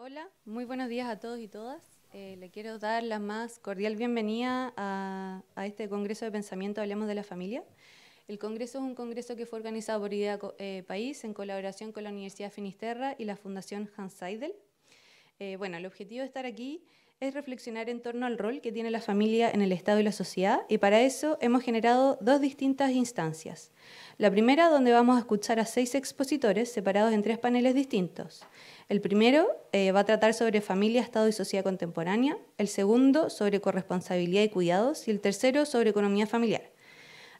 Hola, muy buenos días a todos y todas. Eh, le quiero dar la más cordial bienvenida a, este Congreso de Pensamiento Hablemos de la Familia. El Congreso es un congreso que fue organizado por IDEA eh, País en colaboración con la Universidad Finisterra y la Fundación Hans Seidel. Eh, bueno, el objetivo de estar aquí es reflexionar en torno al rol que tiene la familia en el Estado y la sociedad, y para eso hemos generado dos distintas instancias. La primera, donde vamos a escuchar a seis expositores separados en tres paneles distintos. El primero eh, va a tratar sobre familia, Estado y sociedad contemporánea, el segundo sobre corresponsabilidad y cuidados, y el tercero sobre economía familiar.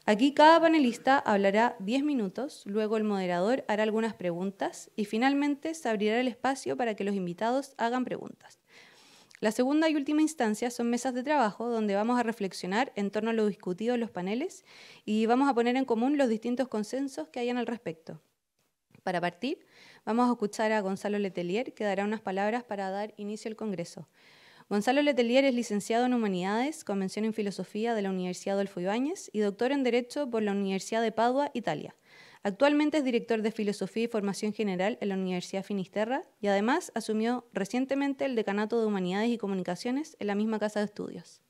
Aquí cada panelista hablará 10 minutos, luego el moderador hará algunas preguntas y finalmente se abrirá el espacio para que los invitados hagan preguntas. La segunda y última instancia son mesas de trabajo donde vamos a reflexionar en torno a lo discutido en los paneles y vamos a poner en común los distintos consensos que hayan al respecto. Para partir, vamos a escuchar a Gonzalo Letelier, que dará unas palabras para dar inicio al Congreso. Gonzalo Letelier es licenciado en Humanidades, Convención en Filosofía de la Universidad Adolfo Ibáñez y doctor en Derecho por la Universidad de Padua, Italia. Actualmente es director de Filosofía y Formación General en la Universidad Finisterra y además asumió recientemente el Decanato de Humanidades y Comunicaciones en la misma Casa de Estudios.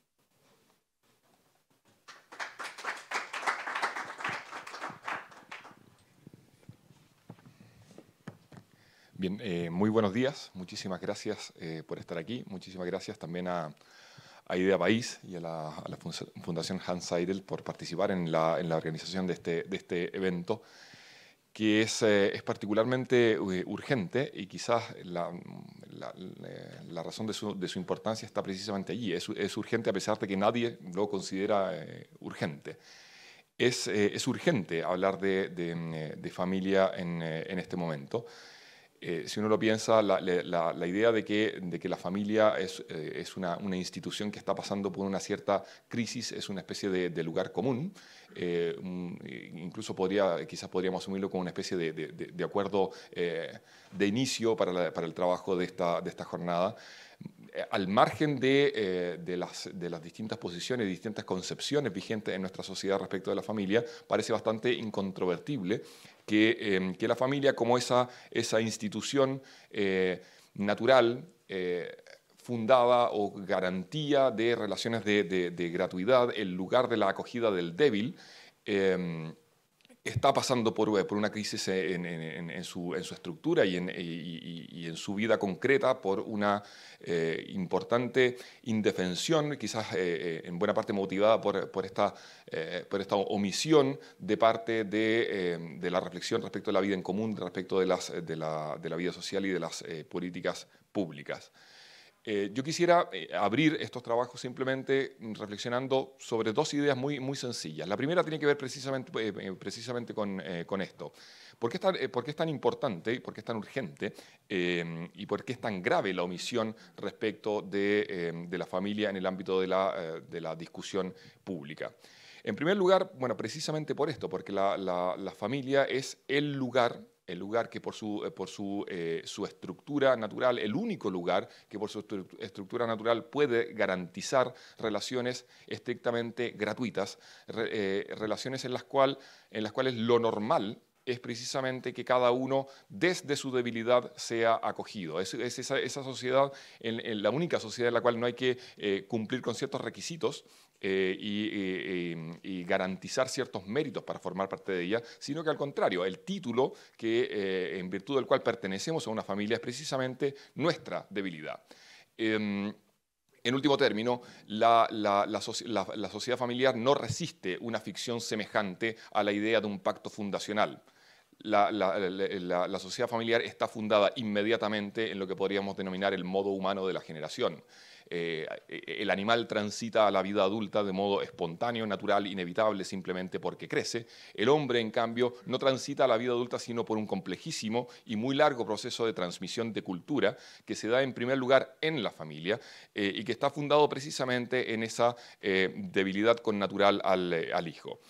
Bien, eh, muy buenos días. Muchísimas gracias eh, por estar aquí. Muchísimas gracias también a a Idea País y a la, Fundación Hans Seidel por participar en la, en la organización de este, de este, evento, que es, eh, es particularmente eh, urgente y quizás la, eh, la razón de su, de su, importancia está precisamente allí. Es, es, urgente a pesar de que nadie lo considera urgente. Es, es, urgente hablar de, de familia en, en este momento. Eh, si uno lo piensa, la, idea de que, la familia es, eh, una, institución que está pasando por una cierta crisis es una especie de, lugar común. Eh, incluso podría, quizás podríamos asumirlo como una especie de, acuerdo de inicio para, el trabajo de esta, jornada al margen de, las, de, las, distintas posiciones, distintas concepciones vigentes en nuestra sociedad respecto de la familia, parece bastante incontrovertible Em, que, la familia como esa, esa institución eh, natural eh, fundada o garantía de relaciones de, de, gratuidad, el lugar de la acogida del débil. Em, está pasando por, una crisis e, en, su, estructura y, en, su vida concreta por una eh, importante indefensión, quizás eh, eh, en buena parte motivada por, esta, omisión de parte de, la reflexión respecto de la vida en común, respecto de la, vida social y de las políticas públicas. Eh, yo quisiera eh, abrir estos trabajos simplemente reflexionando sobre dos ideas muy, muy sencillas. La primera tiene que ver precisamente, eh, precisamente con, esto. ¿Por qué, es tan, importante y importante, por qué es tan urgente y por qué es tan grave la omisión respecto de, la familia en el ámbito de la, discusión pública? En primer lugar, bueno, precisamente por esto, porque la, la familia es el lugar el lugar que por, eh, eh, su, estructura natural, el único lugar que por su estructura natural puede garantizar relaciones estrictamente gratuitas, eh, relaciones en las, en las cuales lo normal es precisamente que cada uno desde su debilidad sea acogido. Es, esa, sociedad, en, la única sociedad en la cual no hay que cumplir con ciertos requisitos eh, eh, eh, y, garantizar ciertos méritos para formar parte de ella, sino que al contrario, el título que, en virtud del cual pertenecemos a una familia es precisamente nuestra debilidad. Em, en último término, la, sociedad familiar no resiste una ficción semejante a la idea de un pacto fundacional la, sociedad familiar está fundada inmediatamente en lo que podríamos denominar el modo humano de la generación. Eh, el animal transita a la vida adulta de modo espontáneo, natural, inevitable, simplemente porque crece. El hombre, en cambio, no transita a la vida adulta sino por un complejísimo y muy largo proceso de transmisión de cultura que se da en primer lugar en la familia eh, y que está fundado precisamente en esa eh, debilidad connatural al, al hijo.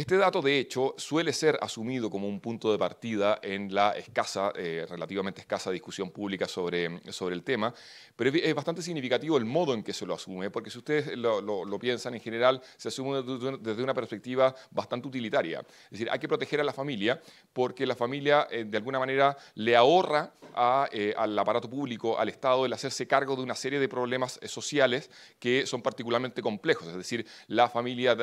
Este dato, de hecho, suele ser asumido como un punto de partida en la escasa, eh, relativamente escasa discusión pública sobre, sobre el tema, pero es bastante significativo el modo en que se lo asume, porque si ustedes lo, piensan, en general se asume desde una perspectiva bastante utilitaria. Es decir, hay que proteger a la familia porque la familia, eh, de alguna manera, le ahorra eh, al aparato público, al Estado, el hacerse cargo de una serie de problemas sociales que son particularmente complejos. Es decir, la familia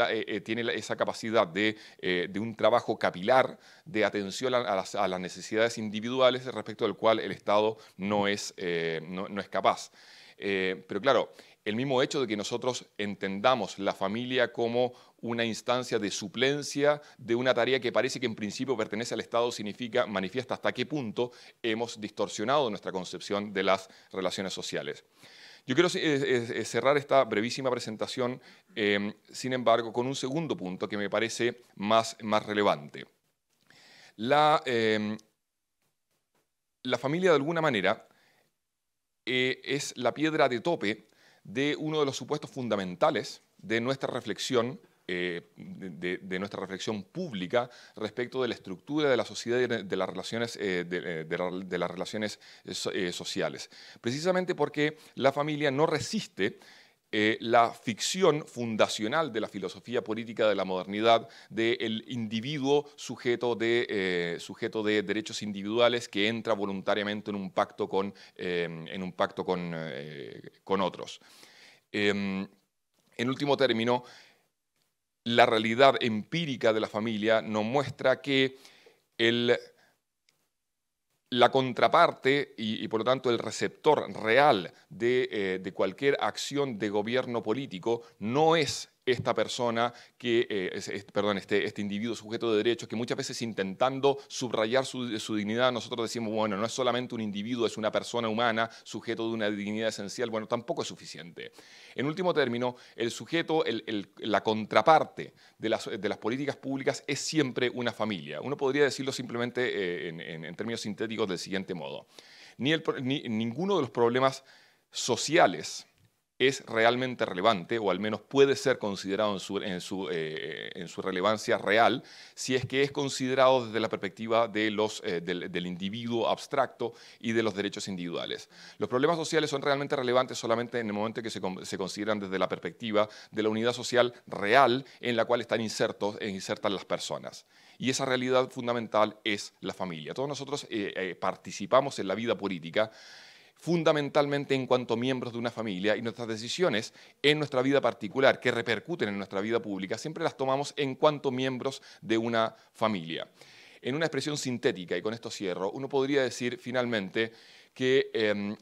tiene esa capacidad de eh, de, un trabajo capilar de atención a, las, necesidades individuales respecto del cual el Estado no es, eh, capaz. Eh, pero claro, el mismo hecho de que nosotros entendamos la familia como una instancia de suplencia de una tarea que parece que en principio pertenece al Estado significa, manifiesta hasta qué punto hemos distorsionado nuestra concepción de las relaciones sociales. Yo quiero eh, eh, eh, cerrar esta brevísima presentación, em, sin embargo, con un segundo punto que me parece más, más relevante. La, em, la familia, de alguna manera, es la piedra de tope de uno de los supuestos fundamentales de nuestra reflexión eh, de, nuestra reflexión pública respecto de la estructura de la sociedad y de las relaciones, de, las relaciones sociales. Precisamente porque la familia no resiste eh, la ficción fundacional de la filosofía política de la modernidad, del individuo sujeto de, eh, sujeto de derechos individuales que entra voluntariamente en un pacto en un pacto con, con otros. Em, en último término, la realidad empírica de la familia nos muestra que la contraparte y, por lo tanto el receptor real de, eh, de cualquier acción de gobierno político no es esta persona que, eh, perdón, este, este, individuo sujeto de derechos, que muchas veces intentando subrayar su, su, dignidad, nosotros decimos, bueno, no es solamente un individuo, es una persona humana, sujeto de una dignidad esencial, bueno, tampoco es suficiente. En último término, el sujeto, la contraparte de las, políticas públicas es siempre una familia. Uno podría decirlo simplemente eh, en, términos sintéticos del siguiente modo. Ni el, ni, ninguno de los problemas sociales, es realmente relevante, o al menos puede ser considerado eh, en su, relevancia real, si es que es considerado desde la perspectiva eh, del, individuo abstracto y de los derechos individuales. Los problemas sociales son realmente relevantes solamente en el momento que se, consideran desde la perspectiva de la unidad social real en la cual están insertos, eh, insertan las personas. Y esa realidad fundamental es la familia. Todos nosotros participamos en la vida política fundamentalmente en cuanto miembros de una familia y nuestras decisiones en nuestra vida particular que repercuten en nuestra vida pública siempre las tomamos en cuanto miembros de una familia. En una expresión sintética, y con esto cierro, uno podría decir finalmente que... Em,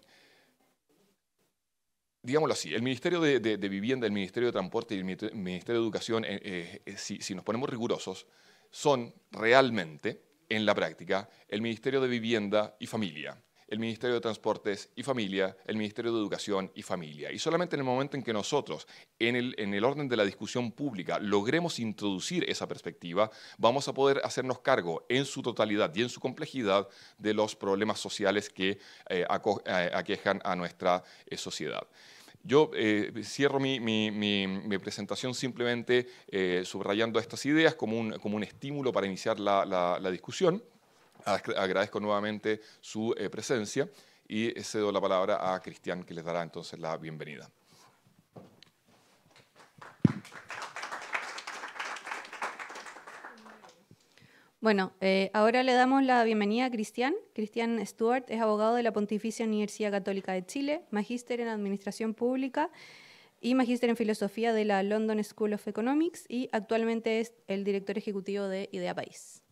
digámoslo así, el Ministerio de, Vivienda, el Ministerio de Transporte y el Ministerio de Educación, eh, eh, si, nos ponemos rigurosos, son realmente, en la práctica, el Ministerio de Vivienda y Familia el Ministerio de Transportes y Familia, el Ministerio de Educación y Familia. Y solamente en el momento en que nosotros, en el, orden de la discusión pública, logremos introducir esa perspectiva, vamos a poder hacernos cargo en su totalidad y en su complejidad de los problemas sociales que eh, eh, aquejan a nuestra eh, sociedad. Yo cierro mi, presentación simplemente subrayando estas ideas como un, estímulo para iniciar la discusión. Agradezco nuevamente su eh, presencia y eh, cedo la palabra a Cristian, que les dará entonces la bienvenida. Bueno, eh, ahora le damos la bienvenida a Cristian. Cristian Stewart es abogado de la Pontificia Universidad Católica de Chile, magíster en Administración Pública y magíster en Filosofía de la London School of Economics y actualmente es el director ejecutivo de Idea País.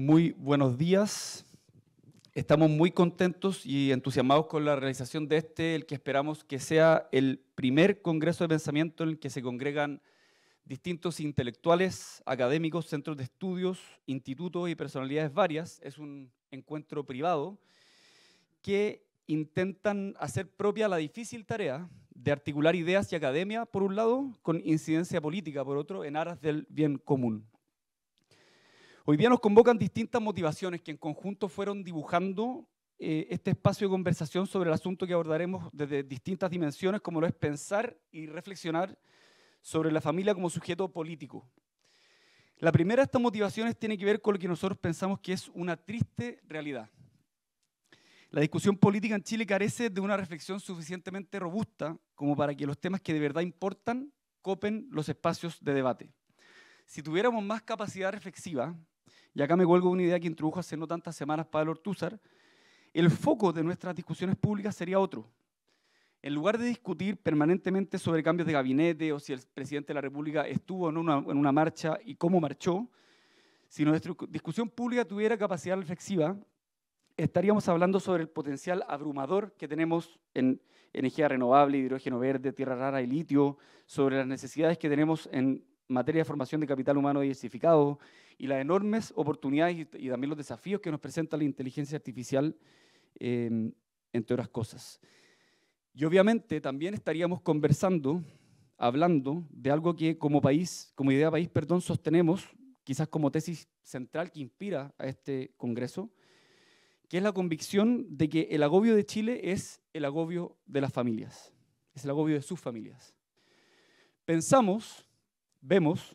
Muy buenos días. Estamos muy contentos y entusiasmados con la realización de este, el que esperamos que sea el primer Congreso de Pensamiento en el que se congregan distintos intelectuales, académicos, centros de estudios, institutos y personalidades varias. Es un encuentro privado que intentan hacer propia la difícil tarea de articular ideas y academia, por un lado, con incidencia política, por otro, en aras del bien común. Hoy día nos convocan distintas motivaciones que en conjunto fueron dibujando eh, este espacio de conversación sobre el asunto que abordaremos desde distintas dimensiones, como lo es pensar y reflexionar sobre la familia como sujeto político. La primera de estas motivaciones tiene que ver con lo que nosotros pensamos que es una triste realidad. La discusión política en Chile carece de una reflexión suficientemente robusta como para que los temas que de verdad importan copen los espacios de debate. Si tuviéramos más capacidad reflexiva, y acá me vuelvo una idea que introdujo hace no tantas semanas Pablo Ortúzar, el foco de nuestras discusiones públicas sería otro. En lugar de discutir permanentemente sobre cambios de gabinete o si el presidente de la República estuvo en una, en una marcha y cómo marchó, si nuestra discusión pública tuviera capacidad reflexiva, estaríamos hablando sobre el potencial abrumador que tenemos en energía renovable, hidrógeno verde, tierra rara y litio, sobre las necesidades que tenemos en materia de formación de capital humano diversificado, y las enormes oportunidades y, también los desafíos que nos presenta la inteligencia artificial, eh, entre otras cosas. Y obviamente también estaríamos conversando, hablando de algo que como país, como idea país, perdón, sostenemos, quizás como tesis central que inspira a este Congreso, que es la convicción de que el agobio de Chile es el agobio de las familias, es el agobio de sus familias. Pensamos, vemos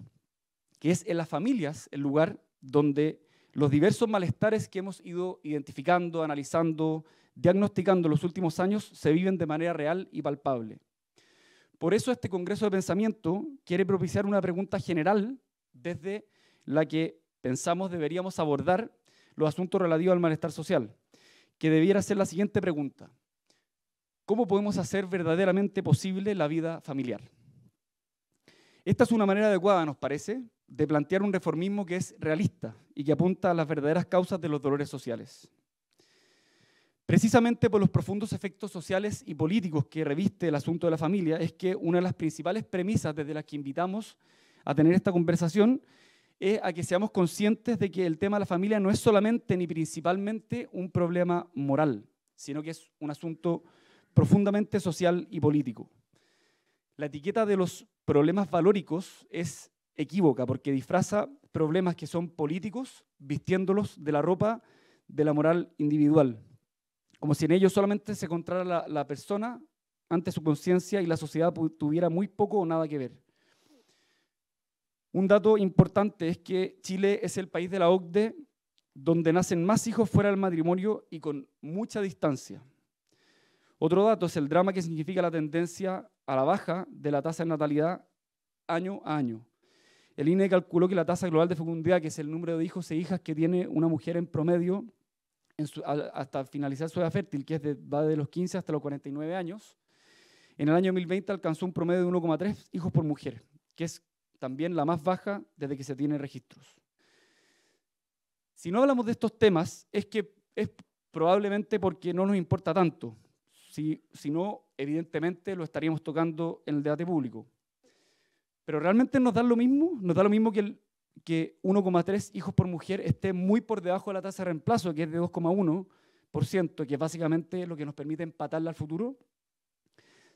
que es en las familias el lugar donde los diversos malestares que hemos ido identificando, analizando, diagnosticando en los últimos años se viven de manera real y palpable. Por eso este Congreso de Pensamiento quiere propiciar una pregunta general desde la que pensamos deberíamos abordar los asuntos relativos al malestar social, que debiera ser la siguiente pregunta. ¿Cómo podemos hacer verdaderamente posible la vida familiar? Esta es una manera adecuada, nos parece, de plantear un reformismo que es realista y que apunta a las verdaderas causas de los dolores sociales. Precisamente por los profundos efectos sociales y políticos que reviste el asunto de la familia, es que una de las principales premisas desde las que invitamos a tener esta conversación es a que seamos conscientes de que el tema de la familia no es solamente ni principalmente un problema moral, sino que es un asunto profundamente social y político. La etiqueta de los problemas valóricos es equívoca, porque disfraza problemas que son políticos vistiéndolos de la ropa de la moral individual, como si en ellos solamente se encontrara la, la persona ante su conciencia y la sociedad tuviera muy poco o nada que ver. Un dato importante es que Chile es el país de la OCDE donde nacen más hijos fuera del matrimonio y con mucha distancia. Otro dato es el drama que significa la tendencia a la baja de la tasa de natalidad año a año el INE calculó que la tasa global de fecundidad, que es el número de hijos e hijas que tiene una mujer en promedio hasta finalizar su edad fértil, que va de los 15 hasta los 49 años, en el año 2020 alcanzó un promedio de 1,3 hijos por mujer, que es también la más baja desde que se tienen registros. Si no hablamos de estos temas, es que es probablemente porque no nos importa tanto. si no, evidentemente lo estaríamos tocando en el debate público. Pero realmente nos da lo mismo, nos da lo mismo que, que 1,3 hijos por mujer esté muy por debajo de la tasa de reemplazo, que es de 2,1%, que es básicamente lo que nos permite empatarla al futuro.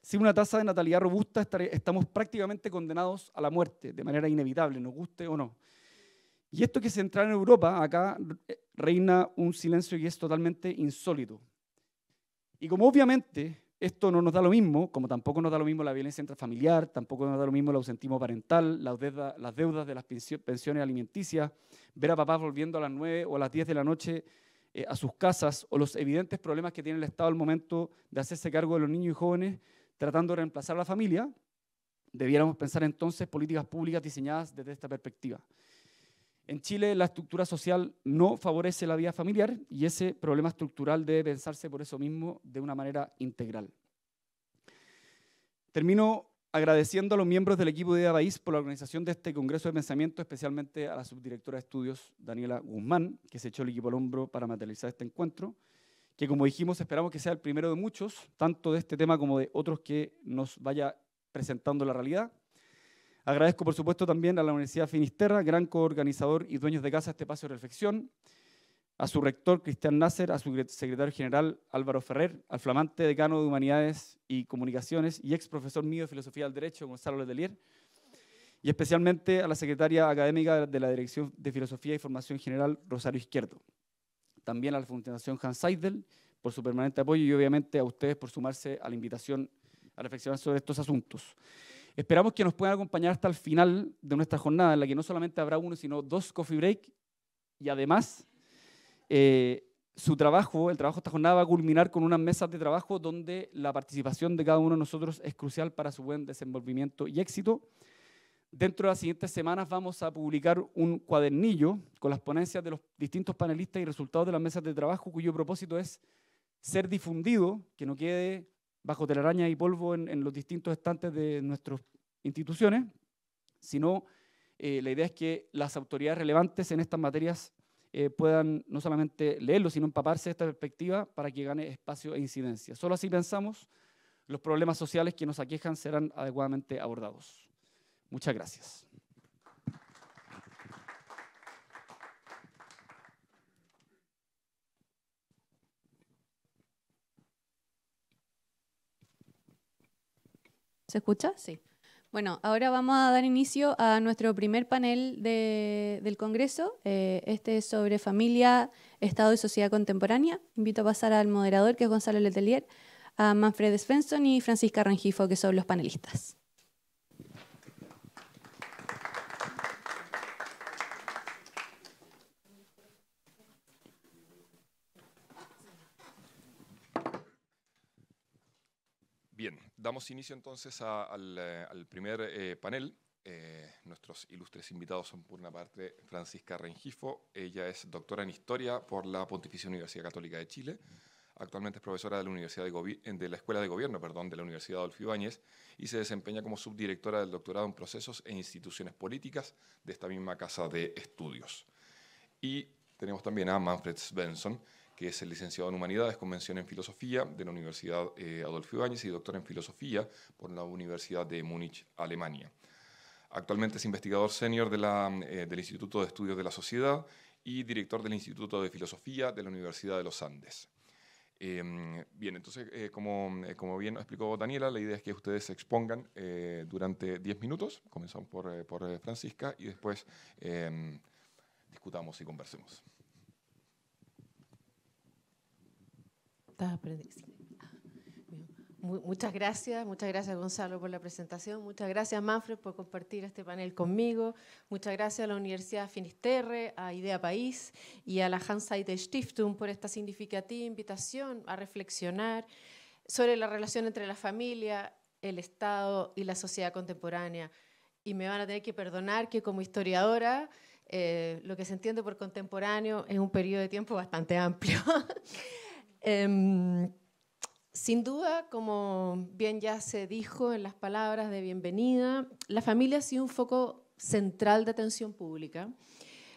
Sin una tasa de natalidad robusta estamos prácticamente condenados a la muerte, de manera inevitable, nos guste o no. Y esto que se entra en Europa, acá eh, reina un silencio que es totalmente insólito. Y como obviamente esto no nos da lo mismo, como tampoco nos da lo mismo la violencia intrafamiliar, tampoco nos da lo mismo el ausentismo parental, las deudas, de las pensiones alimenticias, ver a papás volviendo a las 9 o a las 10 de la noche eh, a sus casas, o los evidentes problemas que tiene el Estado al momento de hacerse cargo de los niños y jóvenes tratando de reemplazar a la familia. Debiéramos pensar entonces políticas públicas diseñadas desde esta perspectiva. En Chile la estructura social no favorece la vida familiar y ese problema estructural debe pensarse por eso mismo de una manera integral. Termino agradeciendo a los miembros del equipo de Idea por la organización de este Congreso de Pensamiento, especialmente a la subdirectora de estudios, Daniela Guzmán, que se echó el equipo al hombro para materializar este encuentro, que como dijimos esperamos que sea el primero de muchos, tanto de este tema como de otros que nos vaya presentando la realidad. Agradezco, por supuesto, también a la Universidad Finisterra, gran coorganizador y dueños de casa de este espacio de reflexión, a su rector Cristian Nasser, a su secretario general Álvaro Ferrer, al flamante decano de Humanidades y Comunicaciones y ex profesor mío de Filosofía del Derecho, Gonzalo Letelier, y especialmente a la secretaria académica de la Dirección de Filosofía y Formación General, Rosario Izquierdo. También a la Fundación Hans Seidel por su permanente apoyo y obviamente a ustedes por sumarse a la invitación a reflexionar sobre estos asuntos. Esperamos que nos puedan acompañar hasta el final de nuestra jornada, en la que no solamente habrá uno, sino dos coffee break. Y además, eh, su trabajo, el trabajo de esta jornada, va a culminar con unas mesas de trabajo donde la participación de cada uno de nosotros es crucial para su buen desenvolvimiento y éxito. Dentro de las siguientes semanas vamos a publicar un cuadernillo con las ponencias de los distintos panelistas y resultados de las mesas de trabajo, cuyo propósito es ser difundido, que no quede bajo telaraña y polvo en, los distintos estantes de nuestras instituciones, sino eh, la idea es que las autoridades relevantes en estas materias eh, puedan no solamente leerlo, sino empaparse de esta perspectiva para que gane espacio e incidencia. Solo así pensamos, los problemas sociales que nos aquejan serán adecuadamente abordados. Muchas gracias. ¿Se escucha? Sí. Bueno, ahora vamos a dar inicio a nuestro primer panel del Congreso. Eh, este es sobre familia, Estado y sociedad contemporánea. Invito a pasar al moderador, que es Gonzalo Letelier, a Manfred Svensson y Francisca Rangifo, que son los panelistas. damos inicio entonces eh, al, primer eh, panel. Eh, nuestros ilustres invitados son por una parte Francisca Rengifo. Ella es doctora en historia por la Pontificia Universidad Católica de Chile. Actualmente es profesora de la, Universidad de, la Escuela de Gobierno perdón, de la Universidad Adolfo Ibáñez y se desempeña como subdirectora del doctorado en procesos e instituciones políticas de esta misma casa de estudios. Y tenemos también a Manfred Svensson, que es el licenciado en Humanidades con mención en Filosofía de la Universidad eh, Adolfo Ibáñez y doctor en Filosofía por la Universidad de Múnich, Alemania. Actualmente es investigador senior eh, del Instituto de Estudios de la Sociedad y director del Instituto de Filosofía de la Universidad de los Andes. Em, bien, entonces, eh, como, como, bien explicó Daniela, la idea es que ustedes se expongan durante 10 minutos, comenzamos por, por Francisca, y después em, discutamos y conversemos. Muchas gracias, muchas gracias Gonzalo por la presentación, muchas gracias Manfred por compartir este panel conmigo, muchas gracias a la Universidad Finisterre, a Idea País y a la de Stiftung por esta significativa invitación a reflexionar sobre la relación entre la familia, el Estado y la sociedad contemporánea. Y me van a tener que perdonar que como historiadora eh, lo que se entiende por contemporáneo es un periodo de tiempo bastante amplio. Em, sin duda, como bien ya se dijo en las palabras de bienvenida, la familia ha sido un foco central de atención pública,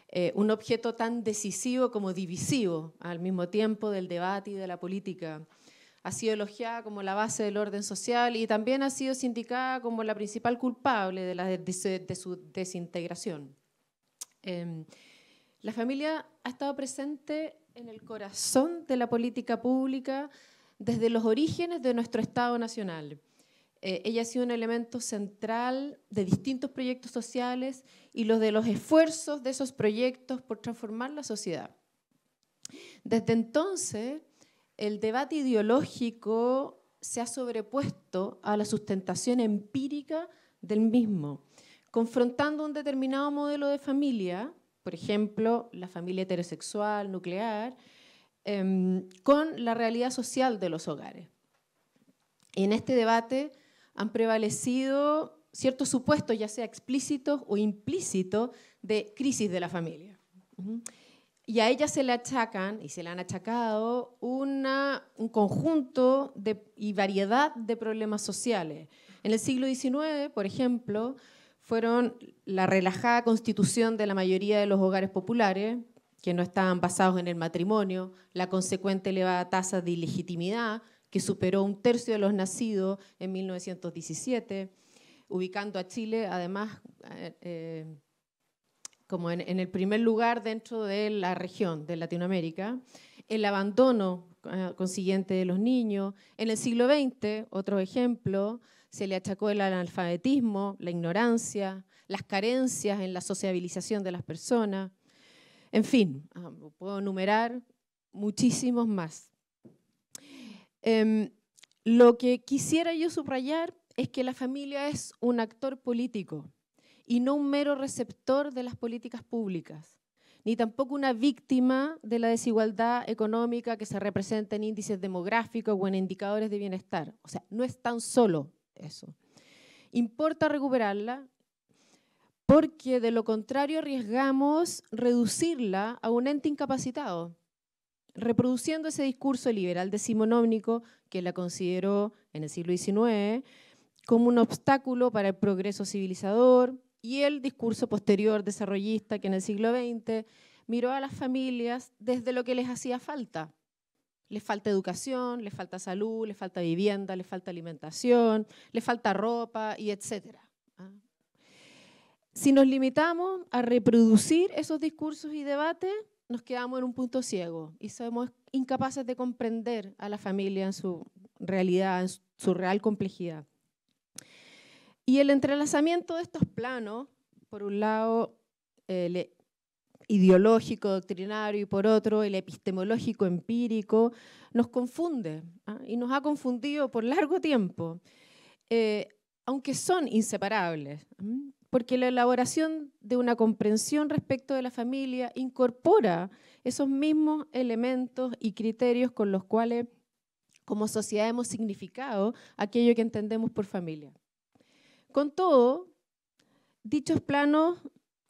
eh, un objeto tan decisivo como divisivo al mismo tiempo del debate y de la política. Ha sido elogiada como la base del orden social y también ha sido sindicada como la principal culpable de, su desintegración. Em, la familia ha estado presente en el corazón de la política pública desde los orígenes de nuestro Estado Nacional. Eh, ella ha sido un elemento central de distintos proyectos sociales y los de los esfuerzos de esos proyectos por transformar la sociedad. Desde entonces, el debate ideológico se ha sobrepuesto a la sustentación empírica del mismo, confrontando un determinado modelo de familia por ejemplo, la familia heterosexual, nuclear, em, con la realidad social de los hogares. En este debate han prevalecido ciertos supuestos, ya sea explícitos o implícitos, de crisis de la familia. Y a ella se le achacan, y se le han achacado, un conjunto y variedad de problemas sociales. En el siglo XIX, por ejemplo, fueron la relajada constitución de la mayoría de los hogares populares, que no estaban basados en el matrimonio, la consecuente elevada tasa de ilegitimidad, que superó un tercio de los nacidos en 1917, ubicando a Chile, además, eh, eh, como en, el primer lugar dentro de la región de Latinoamérica, el abandono eh, consiguiente de los niños. En el siglo XX, otro ejemplo, se le achacó el analfabetismo, la ignorancia, las carencias en la sociabilización de las personas, en fin, ah, puedo enumerar muchísimos más. Em, lo que quisiera yo subrayar es que la familia es un actor político y no un mero receptor de las políticas públicas ni tampoco una víctima de la desigualdad económica que se representa en índices demográficos o en indicadores de bienestar. O sea, no es tan solo eso. Importa recuperarla porque de lo contrario arriesgamos reducirla a un ente incapacitado, reproduciendo ese discurso liberal decimonónico que la consideró en el siglo XIX como un obstáculo para el progreso civilizador y el discurso posterior desarrollista que en el siglo XX miró a las familias desde lo que les hacía falta les falta educación, les falta salud, les falta vivienda, les falta alimentación, les falta ropa y etcétera. ¿ah? Si nos limitamos a reproducir esos discursos y debates, nos quedamos en un punto ciego y somos incapaces de comprender a la familia en su realidad, en su real complejidad. Y el entrelazamiento de estos planos, por un lado, eh, ideológico, doctrinario y por otro el epistemológico empírico, nos confunde ¿ah? y nos ha confundido por largo tiempo, eh, aunque son inseparables, porque la elaboración de una comprensión respecto de la familia incorpora esos mismos elementos y criterios con los cuales como sociedad hemos significado aquello que entendemos por familia. Con todo, dichos planos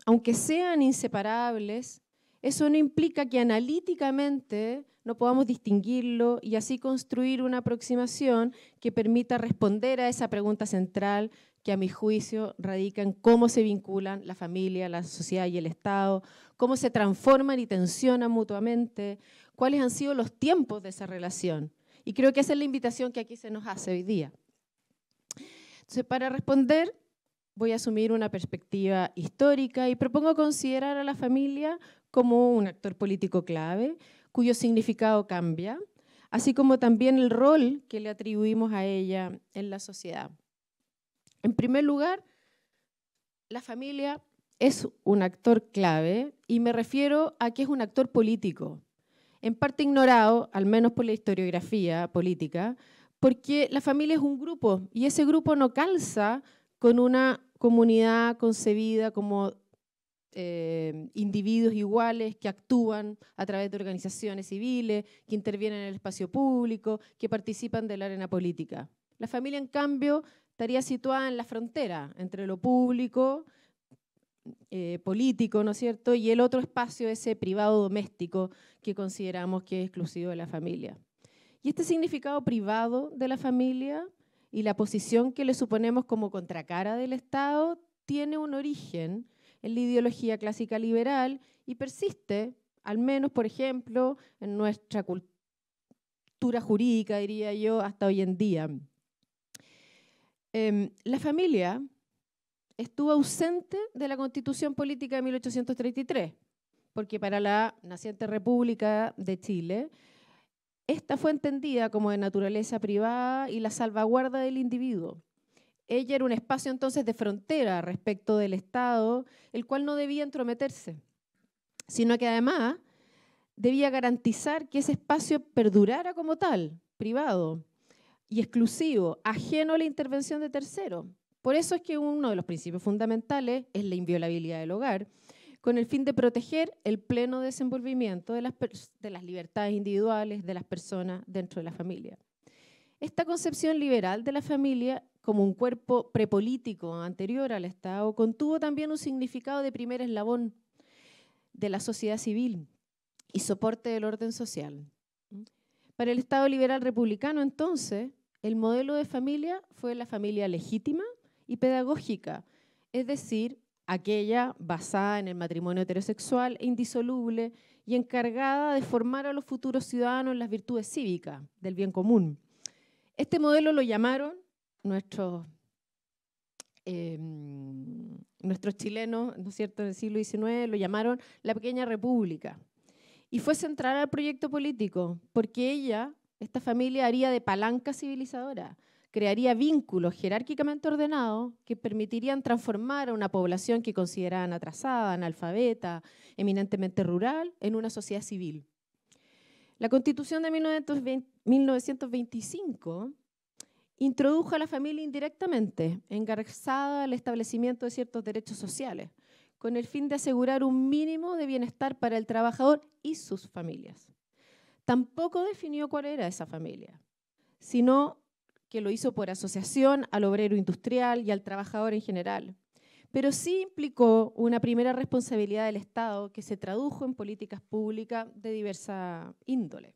aunque sean inseparables, eso no implica que analíticamente no podamos distinguirlo y así construir una aproximación que permita responder a esa pregunta central que a mi juicio radica en cómo se vinculan la familia, la sociedad y el Estado, cómo se transforman y tensionan mutuamente, cuáles han sido los tiempos de esa relación. Y creo que esa es la invitación que aquí se nos hace hoy día. Entonces, para responder voy a asumir una perspectiva histórica y propongo considerar a la familia como un actor político clave, cuyo significado cambia, así como también el rol que le atribuimos a ella en la sociedad. En primer lugar, la familia es un actor clave y me refiero a que es un actor político, en parte ignorado, al menos por la historiografía política, porque la familia es un grupo y ese grupo no calza con una comunidad concebida como eh, individuos iguales que actúan a través de organizaciones civiles, que intervienen en el espacio público, que participan de la arena política. La familia, en cambio, estaría situada en la frontera entre lo público, eh, político, ¿no es cierto?, y el otro espacio, ese privado doméstico que consideramos que es exclusivo de la familia. Y este significado privado de la familia y la posición que le suponemos como contracara del Estado tiene un origen en la ideología clásica liberal y persiste, al menos, por ejemplo, en nuestra cultura jurídica, diría yo, hasta hoy en día. Em, la familia estuvo ausente de la constitución política de 1833, porque para la naciente República de Chile, esta fue entendida como de naturaleza privada y la salvaguarda del individuo. Ella era un espacio entonces de frontera respecto del Estado, el cual no debía entrometerse, sino que además debía garantizar que ese espacio perdurara como tal, privado y exclusivo, ajeno a la intervención de terceros. Por eso es que uno de los principios fundamentales es la inviolabilidad del hogar, con el fin de proteger el pleno desenvolvimiento de las, libertades individuales de las personas dentro de la familia. Esta concepción liberal de la familia como un cuerpo prepolítico anterior al Estado contuvo también un significado de primer eslabón de la sociedad civil y soporte del orden social. Para el Estado liberal republicano entonces, el modelo de familia fue la familia legítima y pedagógica, es decir, aquella basada en el matrimonio heterosexual e indisoluble y encargada de formar a los futuros ciudadanos las virtudes cívicas del bien común. Este modelo lo llamaron nuestros, em, nuestros chilenos, ¿no es cierto?, del siglo XIX, lo llamaron la pequeña república. Y fue central al proyecto político, porque ella, esta familia, haría de palanca civilizadora crearía vínculos jerárquicamente ordenados que permitirían transformar a una población que consideraban atrasada, analfabeta, eminentemente rural, en una sociedad civil. La Constitución de 1925 introdujo a la familia indirectamente, engarzada al establecimiento de ciertos derechos sociales, con el fin de asegurar un mínimo de bienestar para el trabajador y sus familias. Tampoco definió cuál era esa familia, sino que lo hizo por asociación al obrero industrial y al trabajador en general. Pero sí implicó una primera responsabilidad del Estado que se tradujo en políticas públicas de diversa índole.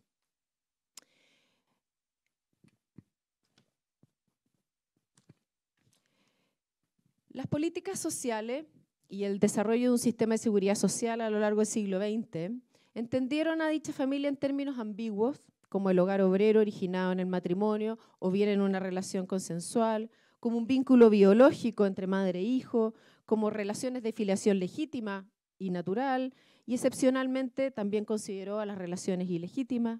Las políticas sociales y el desarrollo de un sistema de seguridad social a lo largo del siglo XX entendieron a dicha familia en términos ambiguos como el hogar obrero originado en el matrimonio o bien en una relación consensual, como un vínculo biológico entre madre e hijo, como relaciones de filiación legítima y natural, y excepcionalmente también consideró a las relaciones ilegítimas.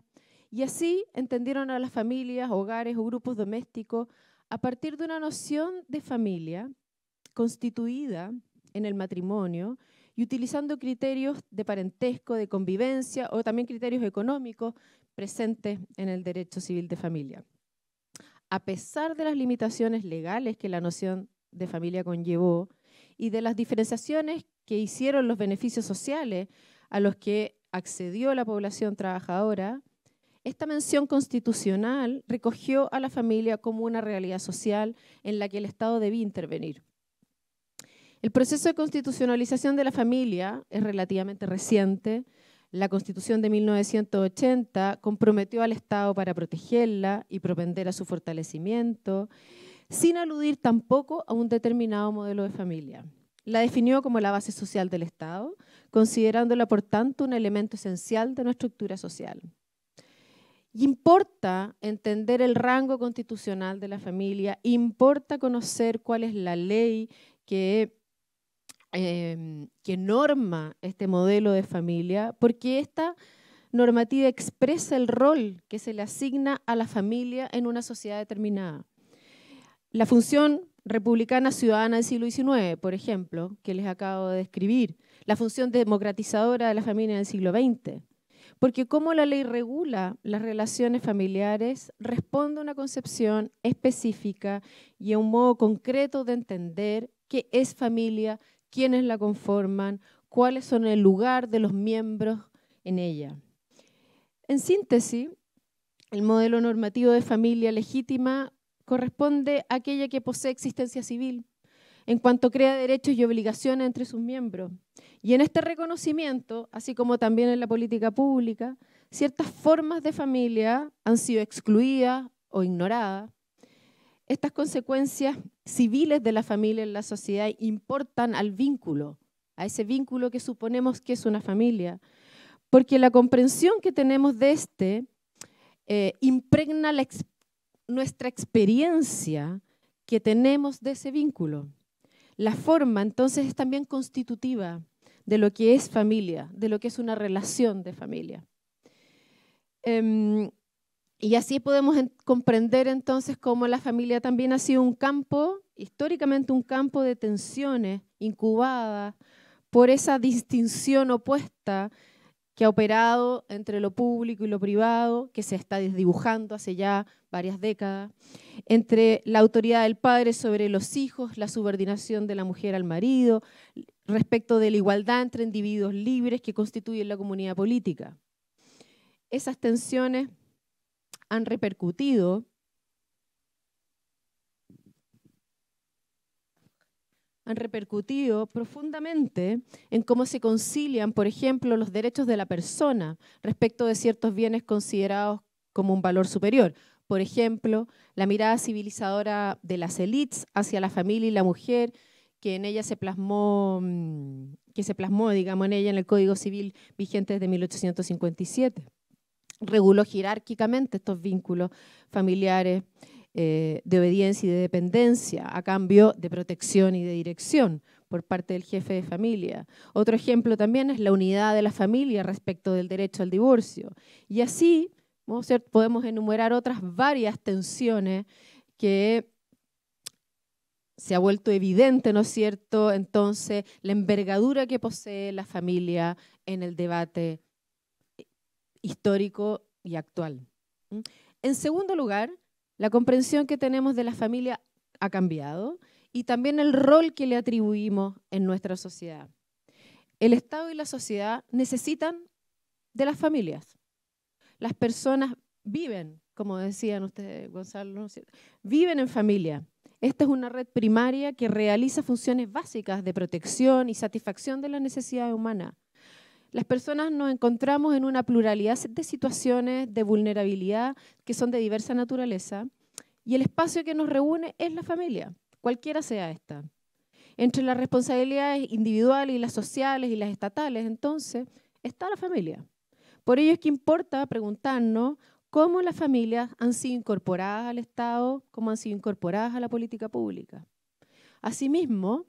Y así entendieron a las familias, hogares o grupos domésticos a partir de una noción de familia constituida en el matrimonio y utilizando criterios de parentesco, de convivencia o también criterios económicos presente en el derecho civil de familia. A pesar de las limitaciones legales que la noción de familia conllevó y de las diferenciaciones que hicieron los beneficios sociales a los que accedió la población trabajadora, esta mención constitucional recogió a la familia como una realidad social en la que el Estado debía intervenir. El proceso de constitucionalización de la familia es relativamente reciente, la Constitución de 1980 comprometió al Estado para protegerla y propender a su fortalecimiento, sin aludir tampoco a un determinado modelo de familia. La definió como la base social del Estado, considerándola por tanto un elemento esencial de nuestra estructura social. Importa entender el rango constitucional de la familia, importa conocer cuál es la ley que Em, que norma este modelo de familia, porque esta normativa expresa el rol que se le asigna a la familia en una sociedad determinada. La función republicana ciudadana del siglo XIX, por ejemplo, que les acabo de describir, la función democratizadora de la familia del siglo XX, porque cómo la ley regula las relaciones familiares responde a una concepción específica y a un modo concreto de entender qué es familia, quiénes la conforman, cuáles son el lugar de los miembros en ella. En síntesis, el modelo normativo de familia legítima corresponde a aquella que posee existencia civil, en cuanto crea derechos y obligaciones entre sus miembros. Y en este reconocimiento, así como también en la política pública, ciertas formas de familia han sido excluidas o ignoradas, estas consecuencias civiles de la familia en la sociedad importan al vínculo, a ese vínculo que suponemos que es una familia, porque la comprensión que tenemos de este eh, impregna la nuestra experiencia que tenemos de ese vínculo. La forma entonces es también constitutiva de lo que es familia, de lo que es una relación de familia. Em, y así podemos comprender entonces cómo la familia también ha sido un campo, históricamente un campo de tensiones incubadas por esa distinción opuesta que ha operado entre lo público y lo privado, que se está desdibujando hace ya varias décadas, entre la autoridad del padre sobre los hijos, la subordinación de la mujer al marido, respecto de la igualdad entre individuos libres que constituyen la comunidad política. Esas tensiones han repercutido han repercutido profundamente en cómo se concilian, por ejemplo, los derechos de la persona respecto de ciertos bienes considerados como un valor superior. Por ejemplo, la mirada civilizadora de las élites hacia la familia y la mujer, que en ella se plasmó, mm, que se plasmó, digamos, en ella en el Código Civil vigente desde 1857 reguló jerárquicamente estos vínculos familiares eh, de obediencia y de dependencia a cambio de protección y de dirección por parte del jefe de familia. Otro ejemplo también es la unidad de la familia respecto del derecho al divorcio. Y así podemos enumerar otras varias tensiones que se ha vuelto evidente, ¿no es cierto?, entonces la envergadura que posee la familia en el debate histórico y actual. En segundo lugar, la comprensión que tenemos de la familia ha cambiado y también el rol que le atribuimos en nuestra sociedad. El Estado y la sociedad necesitan de las familias. Las personas viven, como decían ustedes, Gonzalo, viven en familia. Esta es una red primaria que realiza funciones básicas de protección y satisfacción de la necesidad humana. Las personas nos encontramos en una pluralidad de situaciones de vulnerabilidad que son de diversa naturaleza y el espacio que nos reúne es la familia, cualquiera sea esta. Entre las responsabilidades individuales y las sociales y las estatales, entonces, está la familia. Por ello es que importa preguntarnos cómo las familias han sido incorporadas al Estado, cómo han sido incorporadas a la política pública. Asimismo,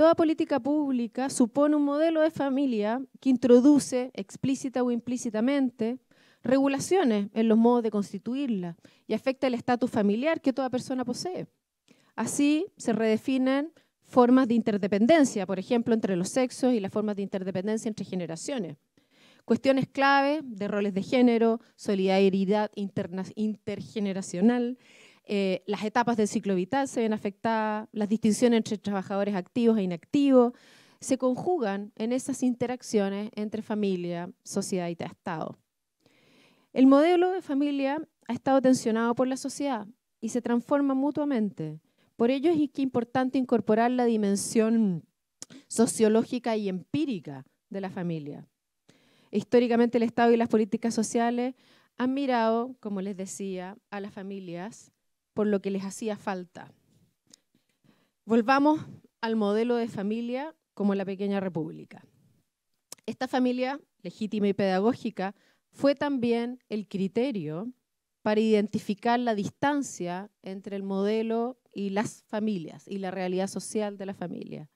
Toda política pública supone un modelo de familia que introduce, explícita o implícitamente, regulaciones en los modos de constituirla y afecta el estatus familiar que toda persona posee. Así se redefinen formas de interdependencia, por ejemplo, entre los sexos y las formas de interdependencia entre generaciones. Cuestiones clave de roles de género, solidaridad intergeneracional, eh, las etapas del ciclo vital se ven afectadas, las distinciones entre trabajadores activos e inactivos se conjugan en esas interacciones entre familia, sociedad y Estado. El modelo de familia ha estado tensionado por la sociedad y se transforma mutuamente. Por ello es importante incorporar la dimensión sociológica y empírica de la familia. Históricamente el Estado y las políticas sociales han mirado, como les decía, a las familias por lo que les hacía falta. Volvamos al modelo de familia como la pequeña república. Esta familia legítima y pedagógica fue también el criterio para identificar la distancia entre el modelo y las familias y la realidad social de la familia.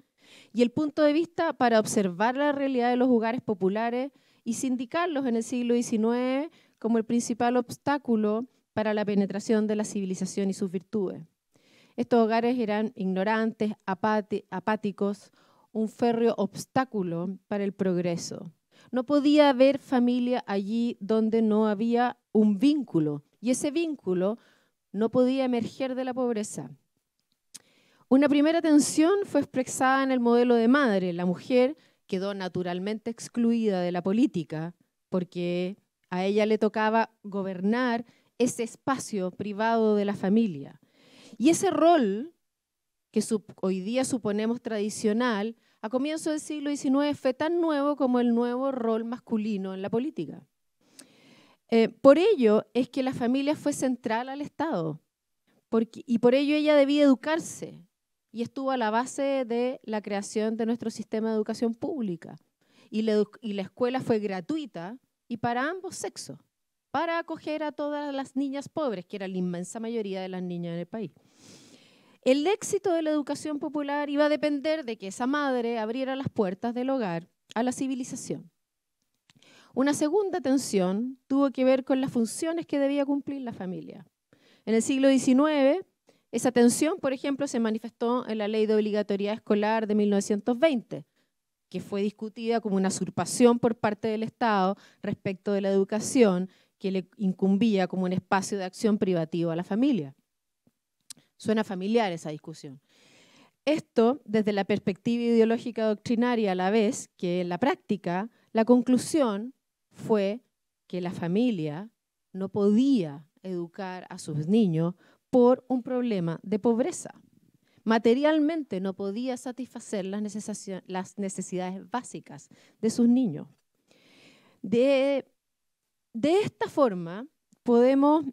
Y el punto de vista para observar la realidad de los hogares populares y sindicarlos en el siglo XIX como el principal obstáculo para la penetración de la civilización y sus virtudes. Estos hogares eran ignorantes, apáticos, un férreo obstáculo para el progreso. No podía haber familia allí donde no había un vínculo y ese vínculo no podía emerger de la pobreza. Una primera tensión fue expresada en el modelo de madre. La mujer quedó naturalmente excluida de la política porque a ella le tocaba gobernar ese espacio privado de la familia. Y ese rol que hoy día suponemos tradicional, a comienzos del siglo XIX fue tan nuevo como el nuevo rol masculino en la política. Eh, por ello es que la familia fue central al Estado y por ello ella debía educarse y estuvo a la base de la creación de nuestro sistema de educación pública. y la escuela fue gratuita y para ambos sexos para acoger a todas las niñas pobres, que era la inmensa mayoría de las niñas del país. El éxito de la educación popular iba a depender de que esa madre abriera las puertas del hogar a la civilización. Una segunda tensión tuvo que ver con las funciones que debía cumplir la familia. En el siglo XIX, esa tensión, por ejemplo, se manifestó en la Ley de Obligatoriedad Escolar de 1920, que fue discutida como una usurpación por parte del Estado respecto de la educación que le incumbía como un espacio de acción privativo a la familia. Suena familiar esa discusión. Esto desde la perspectiva ideológica doctrinaria a la vez que en la práctica la conclusión fue que la familia no podía educar a sus niños por un problema de pobreza. Materialmente no podía satisfacer las necesidades básicas de sus niños. De de esta forma podemos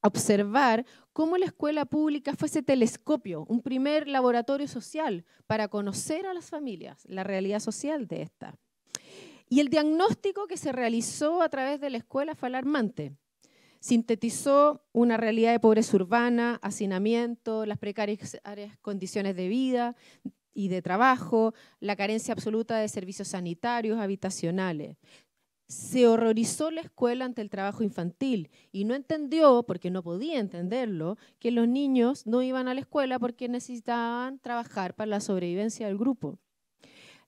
observar cómo la escuela pública fue ese telescopio, un primer laboratorio social para conocer a las familias, la realidad social de esta. Y el diagnóstico que se realizó a través de la escuela fue alarmante. Sintetizó una realidad de pobreza urbana, hacinamiento, las precarias condiciones de vida y de trabajo, la carencia absoluta de servicios sanitarios, habitacionales se horrorizó la escuela ante el trabajo infantil y no entendió, porque no podía entenderlo, que los niños no iban a la escuela porque necesitaban trabajar para la sobrevivencia del grupo.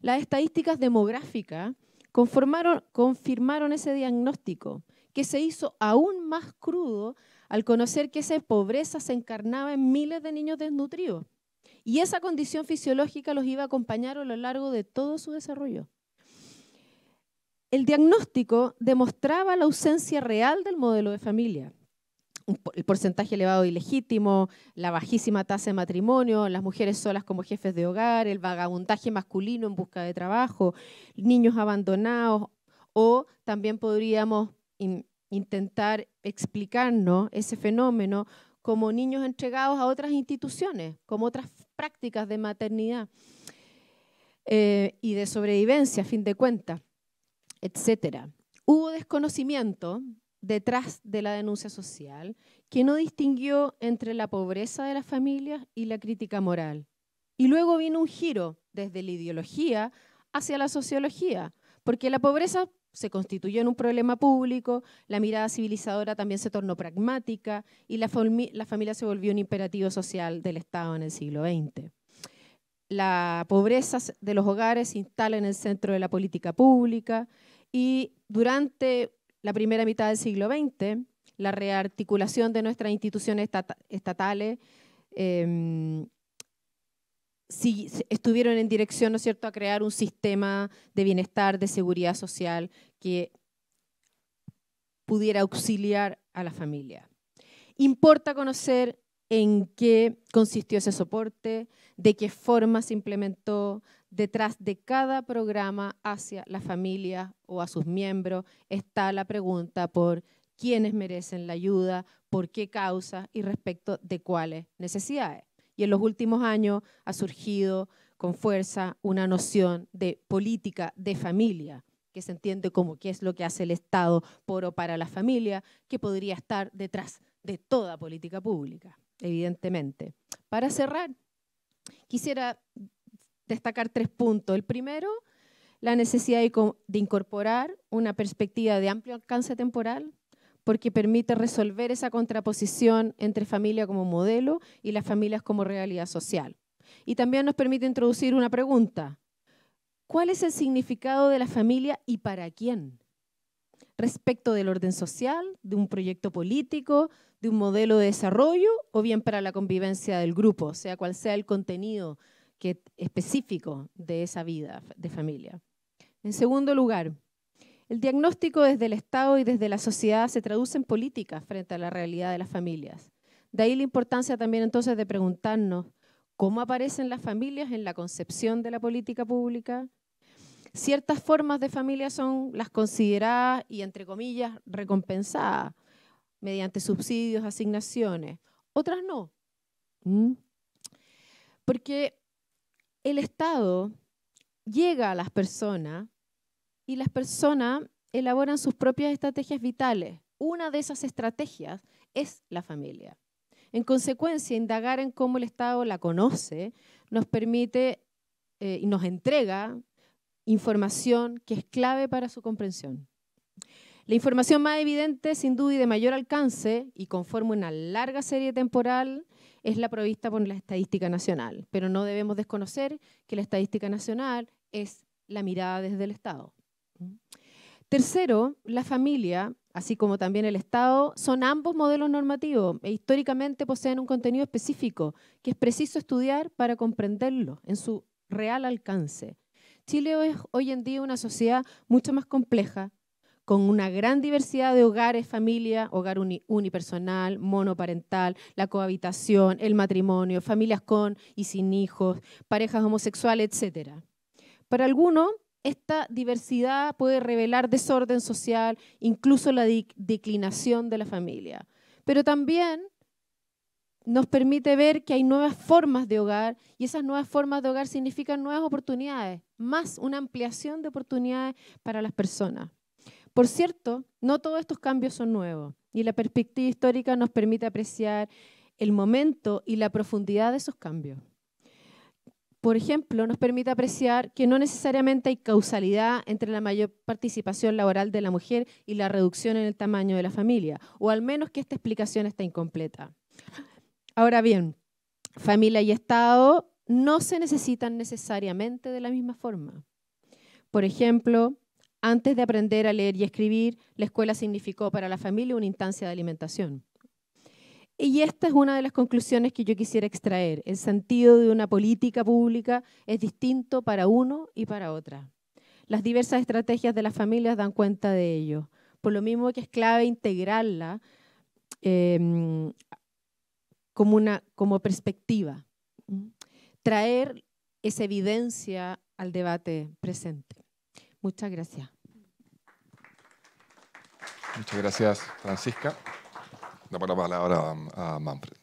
Las estadísticas demográficas confirmaron ese diagnóstico, que se hizo aún más crudo al conocer que esa pobreza se encarnaba en miles de niños desnutridos. Y esa condición fisiológica los iba a acompañar a lo largo de todo su desarrollo el diagnóstico demostraba la ausencia real del modelo de familia. El porcentaje elevado de ilegítimo, la bajísima tasa de matrimonio, las mujeres solas como jefes de hogar, el vagabundaje masculino en busca de trabajo, niños abandonados, o también podríamos intentar explicarnos ese fenómeno como niños entregados a otras instituciones, como otras prácticas de maternidad eh, y de sobrevivencia, a fin de cuentas etcétera. Hubo desconocimiento detrás de la denuncia social que no distinguió entre la pobreza de las familias y la crítica moral. Y luego vino un giro desde la ideología hacia la sociología, porque la pobreza se constituyó en un problema público, la mirada civilizadora también se tornó pragmática y la familia se volvió un imperativo social del Estado en el siglo XX la pobreza de los hogares se instala en el centro de la política pública y durante la primera mitad del siglo XX, la rearticulación de nuestras instituciones estatales em, si estuvieron en dirección, ¿no es cierto?, a crear un sistema de bienestar, de seguridad social que pudiera auxiliar a la familia. Importa conocer en qué consistió ese soporte, de qué forma se implementó detrás de cada programa hacia la familia o a sus miembros. Está la pregunta por quiénes merecen la ayuda, por qué causa y respecto de cuáles necesidades. Y en los últimos años ha surgido con fuerza una noción de política de familia, que se entiende como qué es lo que hace el Estado por o para la familia, que podría estar detrás de toda política pública evidentemente. Para cerrar, quisiera destacar tres puntos. El primero, la necesidad de incorporar una perspectiva de amplio alcance temporal, porque permite resolver esa contraposición entre familia como modelo y las familias como realidad social. Y también nos permite introducir una pregunta. ¿Cuál es el significado de la familia y para quién? respecto del orden social, de un proyecto político, de un modelo de desarrollo o bien para la convivencia del grupo, sea cual sea el contenido específico de esa vida de familia. En segundo lugar, el diagnóstico desde el Estado y desde la sociedad se traduce en políticas frente a la realidad de las familias. De ahí la importancia también entonces de preguntarnos cómo aparecen las familias en la concepción de la política pública, ciertas formas de familia son las consideradas y, entre comillas, recompensadas mediante subsidios, asignaciones, otras no. ¿Mm? Porque el Estado llega a las personas y las personas elaboran sus propias estrategias vitales. Una de esas estrategias es la familia. En consecuencia, indagar en cómo el Estado la conoce nos permite eh, y nos entrega información que es clave para su comprensión. La información más evidente, sin duda, y de mayor alcance, y conforme una larga serie temporal, es la provista por la estadística nacional. Pero no debemos desconocer que la estadística nacional es la mirada desde el Estado. Tercero, la familia, así como también el Estado, son ambos modelos normativos e históricamente poseen un contenido específico que es preciso estudiar para comprenderlo en su real alcance. Chile es hoy en día una sociedad mucho más compleja, con una gran diversidad de hogares, familia, hogar unipersonal, monoparental, la cohabitación, el matrimonio, familias con y sin hijos, parejas homosexuales, etc. Para algunos, esta diversidad puede revelar desorden social, incluso la declinación de la familia. Pero también nos permite ver que hay nuevas formas de hogar y esas nuevas formas de hogar significan nuevas oportunidades más una ampliación de oportunidades para las personas. Por cierto, no todos estos cambios son nuevos y la perspectiva histórica nos permite apreciar el momento y la profundidad de esos cambios. Por ejemplo, nos permite apreciar que no necesariamente hay causalidad entre la mayor participación laboral de la mujer y la reducción en el tamaño de la familia, o al menos que esta explicación está incompleta. Ahora bien, familia y Estado no se necesitan necesariamente de la misma forma. Por ejemplo, antes de aprender a leer y escribir, la escuela significó para la familia una instancia de alimentación. Y esta es una de las conclusiones que yo quisiera extraer. El sentido de una política pública es distinto para uno y para otra. Las diversas estrategias de las familias dan cuenta de ello. Por lo mismo que es clave integrarla em, como, una, como perspectiva traer esa evidencia al debate presente. Muchas gracias. Muchas gracias, Francisca. la palabra a Manfred.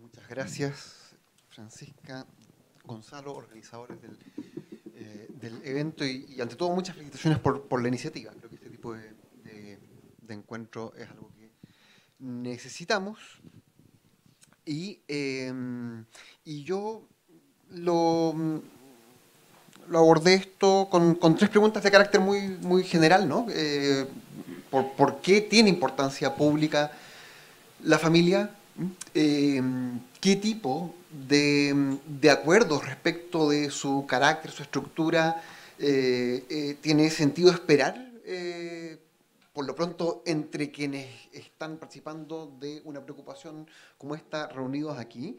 muchas gracias, Francisca, Gonzalo, organizadores del, eh, evento y, ante todo muchas felicitaciones por, la iniciativa. Creo que este tipo de encuentro es algo que necesitamos Em, y, yo lo, mm, lo, abordé esto con, tres preguntas de carácter muy, muy general, ¿no? Eh, por, qué tiene importancia pública la familia? Em, ¿Qué tipo de, mm, de, acuerdos respecto de su carácter, su estructura, eh, eh, tiene sentido esperar? por lo pronto, entre quienes están participando de una preocupación como esta, reunidos aquí.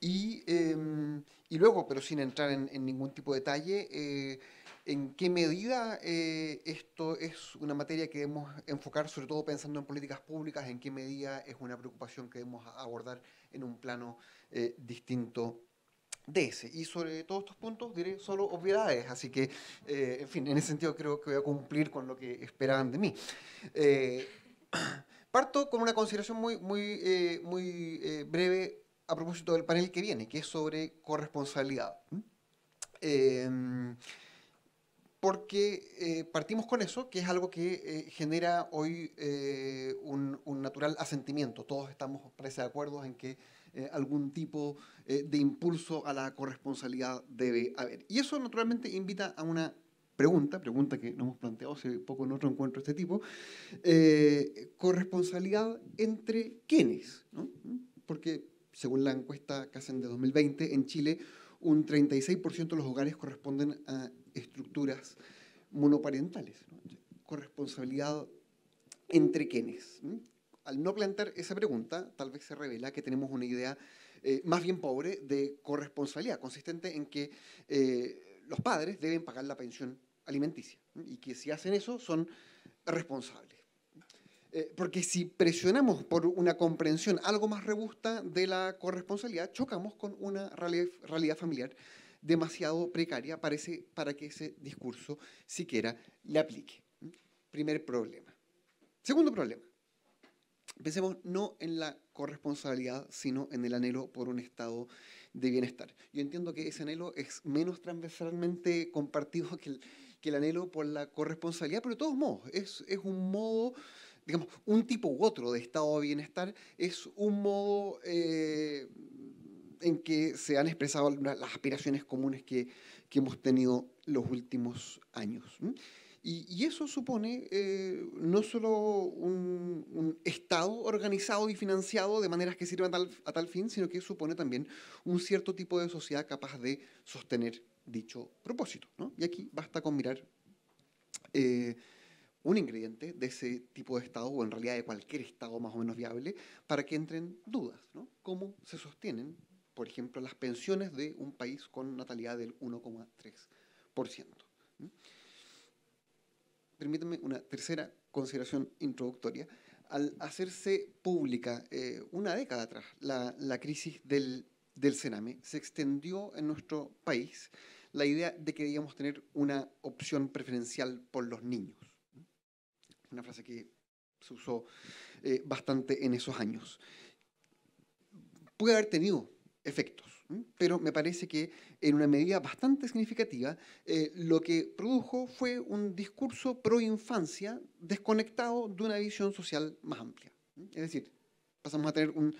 Y, em, luego, pero sin entrar en, ningún tipo de detalle, eh, ¿en qué medida eh, esto es una materia que debemos enfocar, sobre todo pensando en políticas públicas? ¿En qué medida es una preocupación que debemos abordar en un plano eh, distinto de ese. Y sobre todos estos puntos diré solo obviedades, así que, eh, en fin, en ese sentido creo que voy a cumplir con lo que esperaban de mí. Eh, parto con una consideración muy, muy, eh, muy breve a propósito del panel que viene, que es sobre corresponsabilidad. ¿Mm? porque partimos con eso, que es algo que genera hoy un, un natural asentimiento. Todos estamos parece de acuerdo en que eh, algún tipo eh, de impulso a la corresponsabilidad debe haber. Y eso naturalmente invita a una pregunta, pregunta que nos hemos planteado hace poco en otro encuentro de este tipo, eh, corresponsabilidad entre quiénes, ¿no? porque según la encuesta que hacen de 2020 en Chile, un 36% de los hogares corresponden a estructuras monoparentales. ¿no? Corresponsabilidad entre quiénes al no plantear esa pregunta, tal vez se revela que tenemos una idea eh, más bien pobre de corresponsabilidad, consistente en que eh, los padres deben pagar la pensión alimenticia y que si hacen eso son responsables. Eh, porque si presionamos por una comprensión algo más robusta de la corresponsabilidad, chocamos con una realidad, realidad familiar demasiado precaria para que ese discurso siquiera le aplique. Primer problema. Segundo problema Pensemos no en la corresponsabilidad, sino en el anhelo por un estado de bienestar. Yo entiendo que ese anhelo es menos transversalmente compartido que el, anhelo por la corresponsabilidad, pero de todos modos, es, un modo digamos, un tipo u otro de estado de bienestar es un modo eh, en que se han expresado las aspiraciones comunes que, que hemos tenido los últimos años. Y, eso supone eh, no solo un, Estado organizado y financiado de maneras que sirvan a tal, fin, sino que supone también un cierto tipo de sociedad capaz de sostener dicho propósito. Y aquí basta con mirar eh, un ingrediente de ese tipo de Estado, o en realidad de cualquier Estado más o menos viable, para que entren dudas. ¿Cómo se sostienen, por ejemplo, las pensiones de un país con natalidad del 1,3%? permítanme una tercera consideración introductoria. Al hacerse pública eh, una década atrás la, crisis del, del se extendió en nuestro país la idea de que debíamos tener una opción preferencial por los niños. Una frase que se usó eh, bastante en esos años. Puede haber tenido efectos pero me parece que en una medida bastante significativa eh, lo que produjo fue un discurso pro infancia desconectado de una visión social más amplia. Es decir, pasamos a tener un,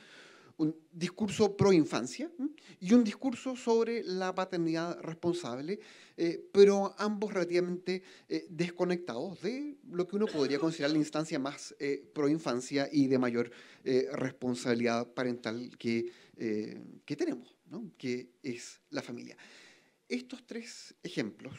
discurso pro infancia y un discurso sobre la paternidad responsable, eh, pero ambos relativamente eh, desconectados de lo que uno podría considerar la instancia más pro infancia y de mayor responsabilidad parental que tenemos que es la familia. Estos tres ejemplos,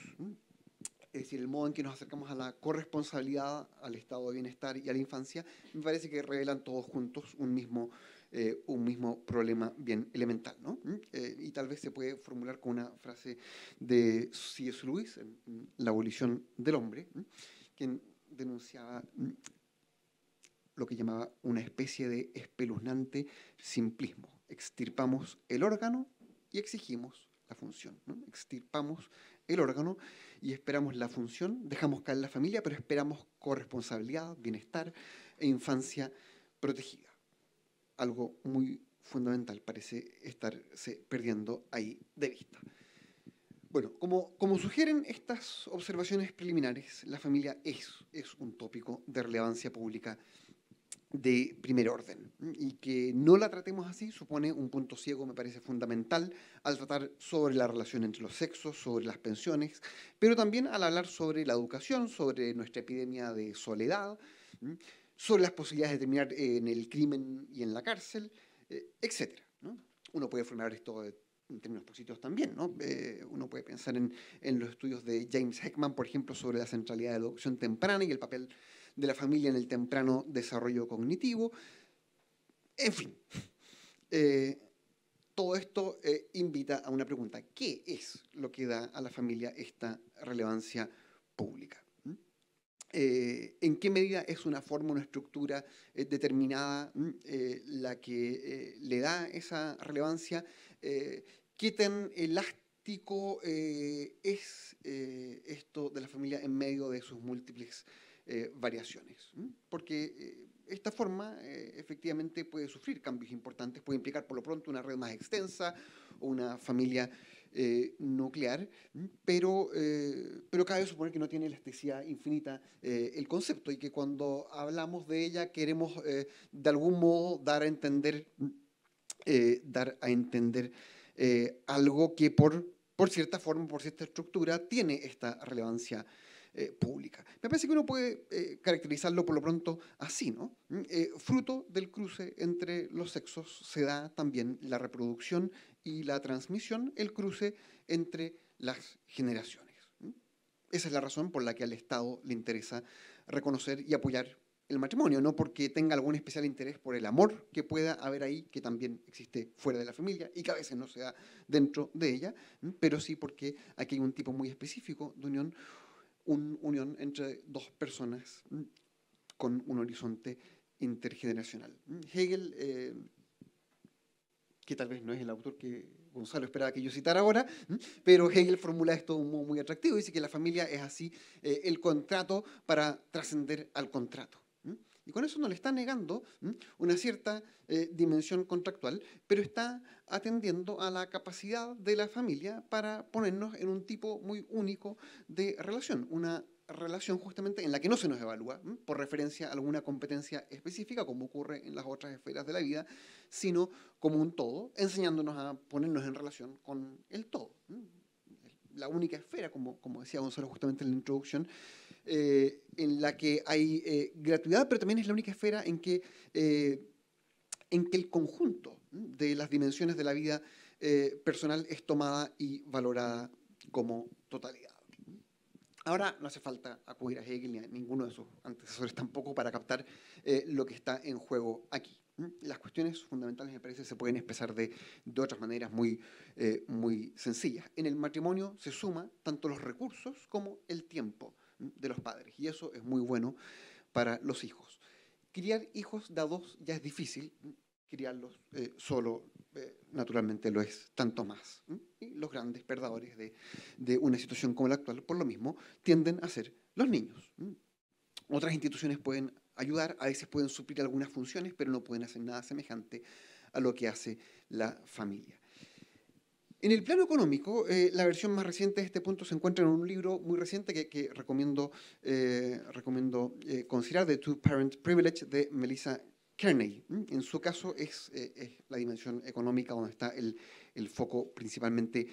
es decir, el modo en que nos acercamos a la corresponsabilidad, al estado de bienestar y a la infancia, me parece que revelan todos juntos un mismo, eh, un mismo problema bien elemental. ¿Mm? Eh, y tal vez se puede formular con una frase de C.S. Lewis, en La abolición del hombre, ¿Mm? quien denunciaba ¿Mm? lo que llamaba una especie de espeluznante simplismo extirpamos el órgano y exigimos la función. Extirpamos el órgano y esperamos la función, dejamos caer la familia, pero esperamos corresponsabilidad, bienestar e infancia protegida. Algo muy fundamental parece estarse perdiendo ahí de vista. Bueno, como, sugieren estas observaciones preliminares, la familia es, es un tópico de relevancia pública de primer orden y que no la tratemos así supone un punto ciego, me parece fundamental, al tratar sobre la relación entre los sexos, sobre las pensiones, pero también al hablar sobre la educación, sobre nuestra epidemia de soledad, sobre las posibilidades de terminar eh, en el crimen y en la cárcel, eh, etcétera Uno puede formar esto en términos positivos también. Eh, uno puede pensar en, en, los estudios de James Heckman, por ejemplo, sobre la centralidad de la educación temprana y el papel de la familia en el temprano desarrollo cognitivo. En fin, eh, todo esto eh, invita a una pregunta. ¿Qué es lo que da a la familia esta relevancia pública? ¿Mm? Eh, ¿En qué medida es una forma, una estructura determinada ¿Mm? la que le da esa relevancia? ¿Qué tan elástico es esto de la familia en medio de sus múltiples eh, variaciones, porque eh, esta forma eh, efectivamente puede sufrir cambios importantes, puede implicar por lo pronto una red más extensa una familia nuclear, pero, pero cabe suponer que no tiene elasticidad infinita el concepto y que cuando hablamos de ella queremos de algún modo dar a entender, dar a entender algo que por, por cierta forma, por cierta estructura, tiene esta relevancia eh, pública. Me parece que uno puede eh, caracterizarlo por lo pronto así, ¿no? Mm, eh, fruto del cruce entre los sexos se da también la reproducción y la transmisión, el cruce entre las generaciones. Esa es la razón por la que al Estado le interesa reconocer y apoyar el matrimonio, no porque tenga algún especial interés por el amor que pueda haber ahí, que también existe fuera de la familia y que a veces no se da dentro de ella, pero sí porque aquí hay un tipo muy específico de unión una unión entre dos personas mm, con un horizonte intergeneracional. Mm, Hegel, eh, que tal vez no es el autor que Gonzalo esperaba que yo citara ahora, mm, pero Hegel formula esto de un modo muy atractivo, dice que la familia es así eh, el contrato para trascender al contrato. Y con eso no le está negando una cierta eh, dimensión contractual, pero está atendiendo a la capacidad de la familia para ponernos en un tipo muy único de relación, una relación justamente en la que no se nos evalúa por referencia a alguna competencia específica, como ocurre en las otras esferas de la vida, sino como un todo, enseñándonos a ponernos en relación con el todo. La única esfera, como, como decía Gonzalo justamente en la introducción, eh, en la que hay eh, gratuidad, pero también es la única esfera en que, eh, en que el conjunto de las dimensiones de la vida personal es tomada y valorada como totalidad. Ahora no hace falta acudir a Hegel ni a ninguno de sus antecesores tampoco para captar lo que está en juego aquí. Las cuestiones fundamentales, me parece, se pueden expresar de, de otras maneras muy, muy sencillas. En el matrimonio se suma tanto los recursos como el tiempo de los padres. Y eso es muy bueno para los hijos. Criar hijos dados ya es difícil, criarlos eh, solo eh, naturalmente lo es tanto más. los grandes perdedores de, de, una situación como la actual, por lo mismo, tienden a ser los niños. Otras instituciones pueden ayudar, a veces pueden suplir algunas funciones, pero no pueden hacer nada semejante a lo que hace la familia. En el plano económico, eh, la versión más reciente de este punto se encuentra en un libro muy reciente que, recomiendo, eh, recomiendo eh, considerar, The Two Parent Privilege, de Melissa Kearney. En su caso es, la dimensión económica donde está el, el foco principalmente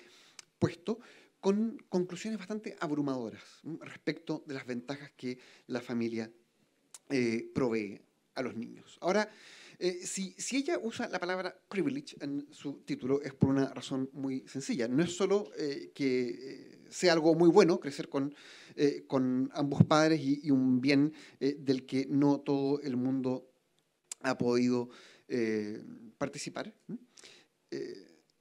puesto, con conclusiones bastante abrumadoras respecto de las ventajas que la familia provee a los niños. Ahora, eh, si, ella usa la palabra privilege en su título es por una razón muy sencilla. No es solo eh, que eh, sea algo muy bueno crecer con, con ambos padres y, un bien del que no todo el mundo ha podido participar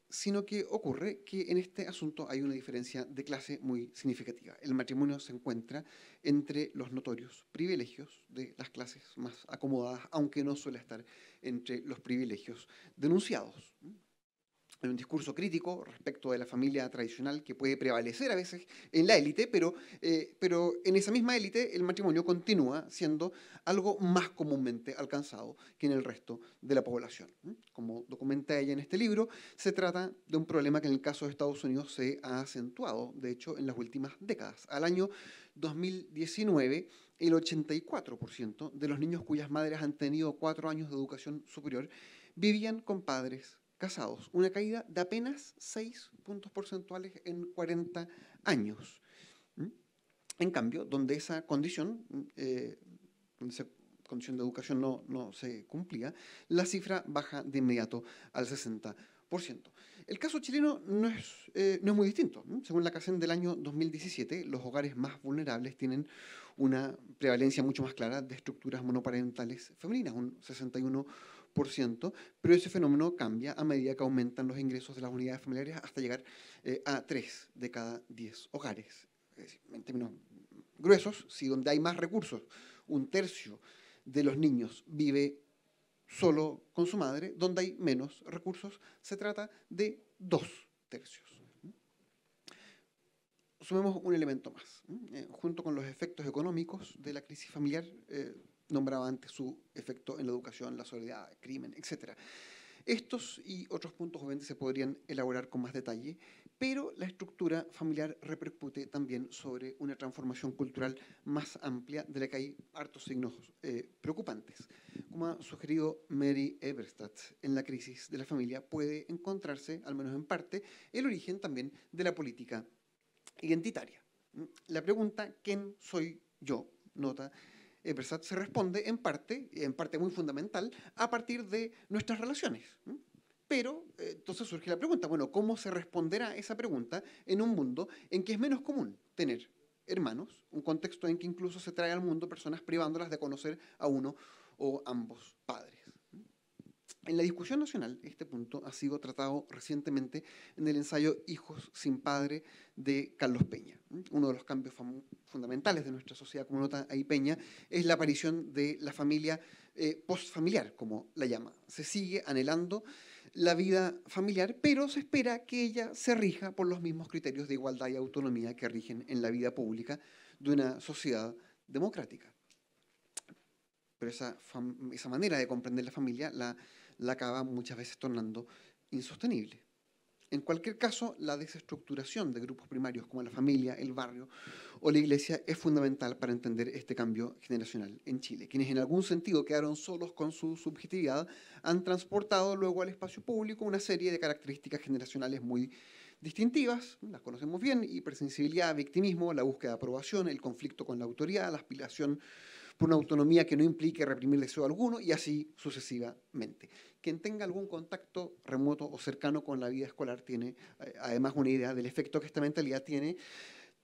sino que ocurre que en este asunto hay una diferencia de clase muy significativa. El matrimonio se encuentra entre los notorios privilegios de las clases más acomodadas, aunque no suele estar entre los privilegios denunciados. Hay un discurso crítico respecto de la familia tradicional que puede prevalecer a veces en la élite, pero, eh, pero en esa misma élite el matrimonio continúa siendo algo más comúnmente alcanzado que en el resto de la población. Como documenta ella en este libro, se trata de un problema que en el caso de Estados Unidos se ha acentuado, de hecho, en las últimas décadas. Al año 2019, el 84% de los niños cuyas madres han tenido cuatro años de educación superior vivían con padres casados. Una caída de apenas 6 puntos porcentuales en 40 años. ¿Mm? En cambio, donde esa condición, eh, condición de educación no, se cumplía, la cifra baja de inmediato al 60%. El caso chileno no es, eh, no es muy distinto. Según la CACEN del año 2017, los hogares más vulnerables tienen una prevalencia mucho más clara de estructuras monoparentales femeninas, un 61% pero ese fenómeno cambia a medida que aumentan los ingresos de las unidades familiares hasta llegar eh, a 3 de cada 10 hogares. Es en términos gruesos, si donde hay más recursos, un tercio de los niños vive solo con su madre, donde hay menos recursos, se trata de dos tercios sumemos un elemento más. Eh, junto con los efectos económicos de la crisis familiar, eh, nombraba antes su efecto en la educación, la soledad, el crimen, etc. Estos y otros puntos jóvenes se podrían elaborar con más detalle, pero la estructura familiar repercute también sobre una transformación cultural más amplia de la que hay hartos signos eh, preocupantes. Como ha sugerido Mary Eberstadt, en la crisis de la familia puede encontrarse, al menos en parte, el origen también de la política identitaria. La pregunta, ¿quién soy yo? Nota se responde en parte, en parte muy fundamental, a partir de nuestras relaciones. Pero eh, entonces surge la pregunta, bueno, ¿cómo se responderá esa pregunta en un mundo en que es menos común tener hermanos, un contexto en que incluso se trae al mundo personas privándolas de conocer a uno o ambos padres? En la discusión nacional, este punto ha sido tratado recientemente en el ensayo Hijos sin Padre de Carlos Peña. Uno de los cambios fundamentales de nuestra sociedad, como nota ahí Peña, es la aparición de la familia eh, postfamiliar, como la llama. Se sigue anhelando la vida familiar, pero se espera que ella se rija por los mismos criterios de igualdad y autonomía que rigen en la vida pública de una sociedad democrática. Pero esa, esa manera de comprender la familia la la acaba muchas veces tornando insostenible. En cualquier caso, la desestructuración de grupos primarios como la familia, el barrio o la iglesia es fundamental para entender este cambio generacional en Chile. Quienes en algún sentido quedaron solos con su subjetividad han transportado luego al espacio público una serie de características generacionales muy distintivas, las conocemos bien, hipersensibilidad, victimismo, la búsqueda de aprobación, el conflicto con la autoridad, la aspiración por una autonomía que no implique reprimir deseo alguno y así sucesivamente quien tenga algún contacto remoto o cercano con la vida escolar tiene eh, además una idea del efecto que esta mentalidad tiene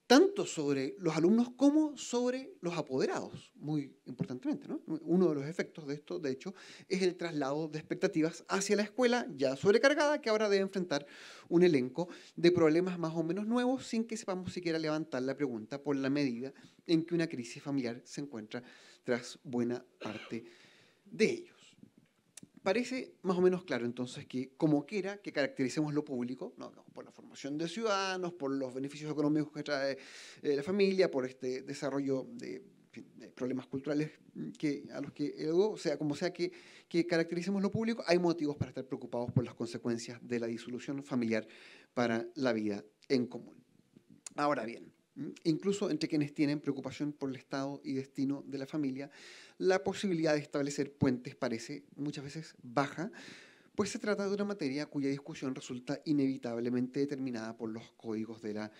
tanto sobre los alumnos como sobre los apoderados, muy importantemente. Uno de los efectos de esto, de hecho, es el traslado de expectativas hacia la escuela ya sobrecargada que ahora debe enfrentar un elenco de problemas más o menos nuevos sin que sepamos siquiera levantar la pregunta por la medida en que una crisis familiar se encuentra tras buena parte de ellos. Parece más o menos claro entonces que como quiera que caractericemos lo público, por la formación de ciudadanos, por los beneficios económicos que trae eh, la familia, por este desarrollo de, problemas culturales mm, que, a los que eh, o sea como sea que caractericemos lo público, hay motivos para estar preocupados por las consecuencias de la disolución familiar para la vida en común. Ahora bien, incluso entre quienes tienen preocupación por el estado y destino de la familia, la posibilidad de establecer puentes parece muchas veces baja, pues se trata de una materia cuya discusión resulta inevitablemente determinada por los códigos de la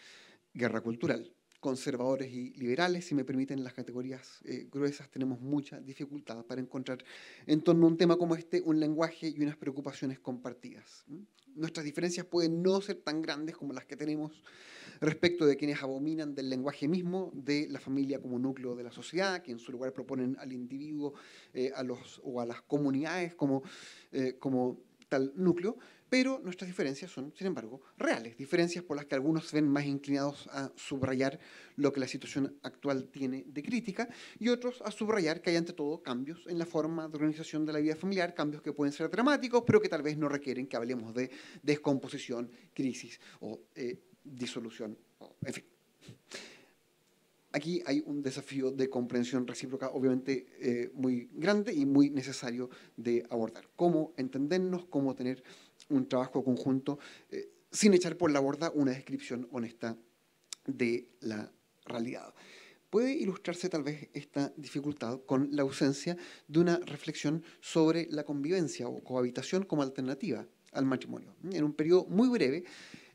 guerra cultural. Conservadores y liberales, si me permiten las categorías eh, gruesas, tenemos mucha dificultad para encontrar en torno a un tema como este un lenguaje y unas preocupaciones compartidas nuestras diferencias pueden no ser tan grandes como las que tenemos respecto de quienes abominan del lenguaje mismo, de la familia como núcleo de la sociedad, que en su lugar proponen al individuo eh, o a las comunidades como eh, tal núcleo pero nuestras diferencias son, sin embargo, reales, diferencias por las que algunos ven más inclinados a subrayar lo que la situación actual tiene de crítica y otros a subrayar que hay ante todo cambios en la forma de organización de la vida familiar, cambios que pueden ser dramáticos, pero que tal vez no requieren que hablemos de descomposición, crisis o eh, disolución, en fin. Aquí hay un desafío de comprensión recíproca obviamente eh, muy grande y muy necesario de abordar. Cómo entendernos, cómo tener un trabajo conjunto, eh, sin echar por la borda una descripción honesta de la realidad. Puede ilustrarse tal vez esta dificultad con la ausencia de una reflexión sobre la convivencia o cohabitación como alternativa al matrimonio. En un periodo muy breve,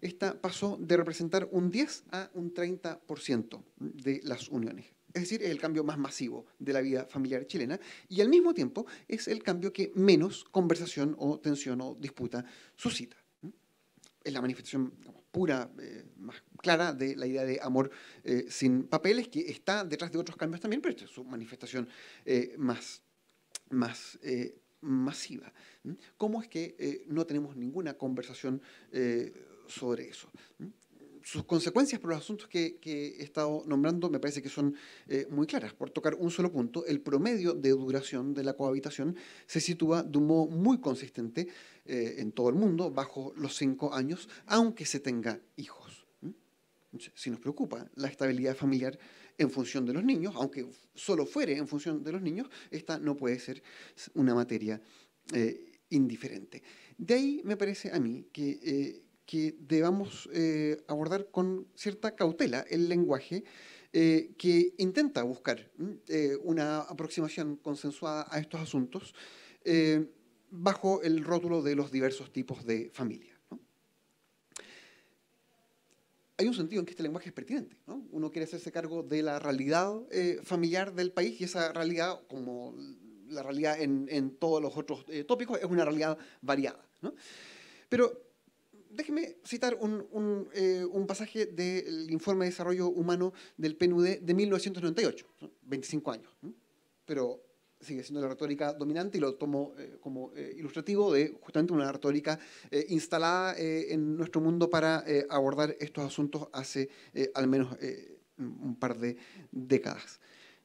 esta pasó de representar un 10 a un 30% de las uniones. Es decir, es el cambio más masivo de la vida familiar chilena y al mismo tiempo es el cambio que menos conversación o tensión o disputa suscita. Es la manifestación pura, eh, más clara de la idea de amor eh, sin papeles que está detrás de otros cambios también, pero esta es su manifestación eh, más, más masiva. ¿Cómo es que no tenemos ninguna conversación sobre eso? sus consecuencias por los asuntos que, he estado nombrando me parece que son eh, muy claras. Por tocar un solo punto, el promedio de duración de la cohabitación se sitúa de un modo muy consistente eh, en todo el mundo, bajo los cinco años, aunque se tenga hijos. ¿Mm? Si nos preocupa la estabilidad familiar en función de los niños, aunque solo fuere en función de los niños, esta no puede ser una materia eh, indiferente. De ahí me parece a mí que que debamos eh, abordar con cierta cautela el lenguaje eh, que intenta buscar mm, eh, una aproximación consensuada a estos asuntos bajo el rótulo de los diversos tipos de familia. Hay un sentido en que este lenguaje es pertinente. Uno quiere hacerse cargo de la realidad familiar del país y esa realidad, como la realidad en, todos los otros tópicos, es una realidad variada. Pero déjeme citar eh, un, pasaje del informe de desarrollo humano del PNUD de 1998, 25 años, pero sigue siendo la retórica dominante y lo tomo eh, como eh, ilustrativo de justamente una retórica instalada en nuestro mundo para abordar estos asuntos hace al menos un par de décadas.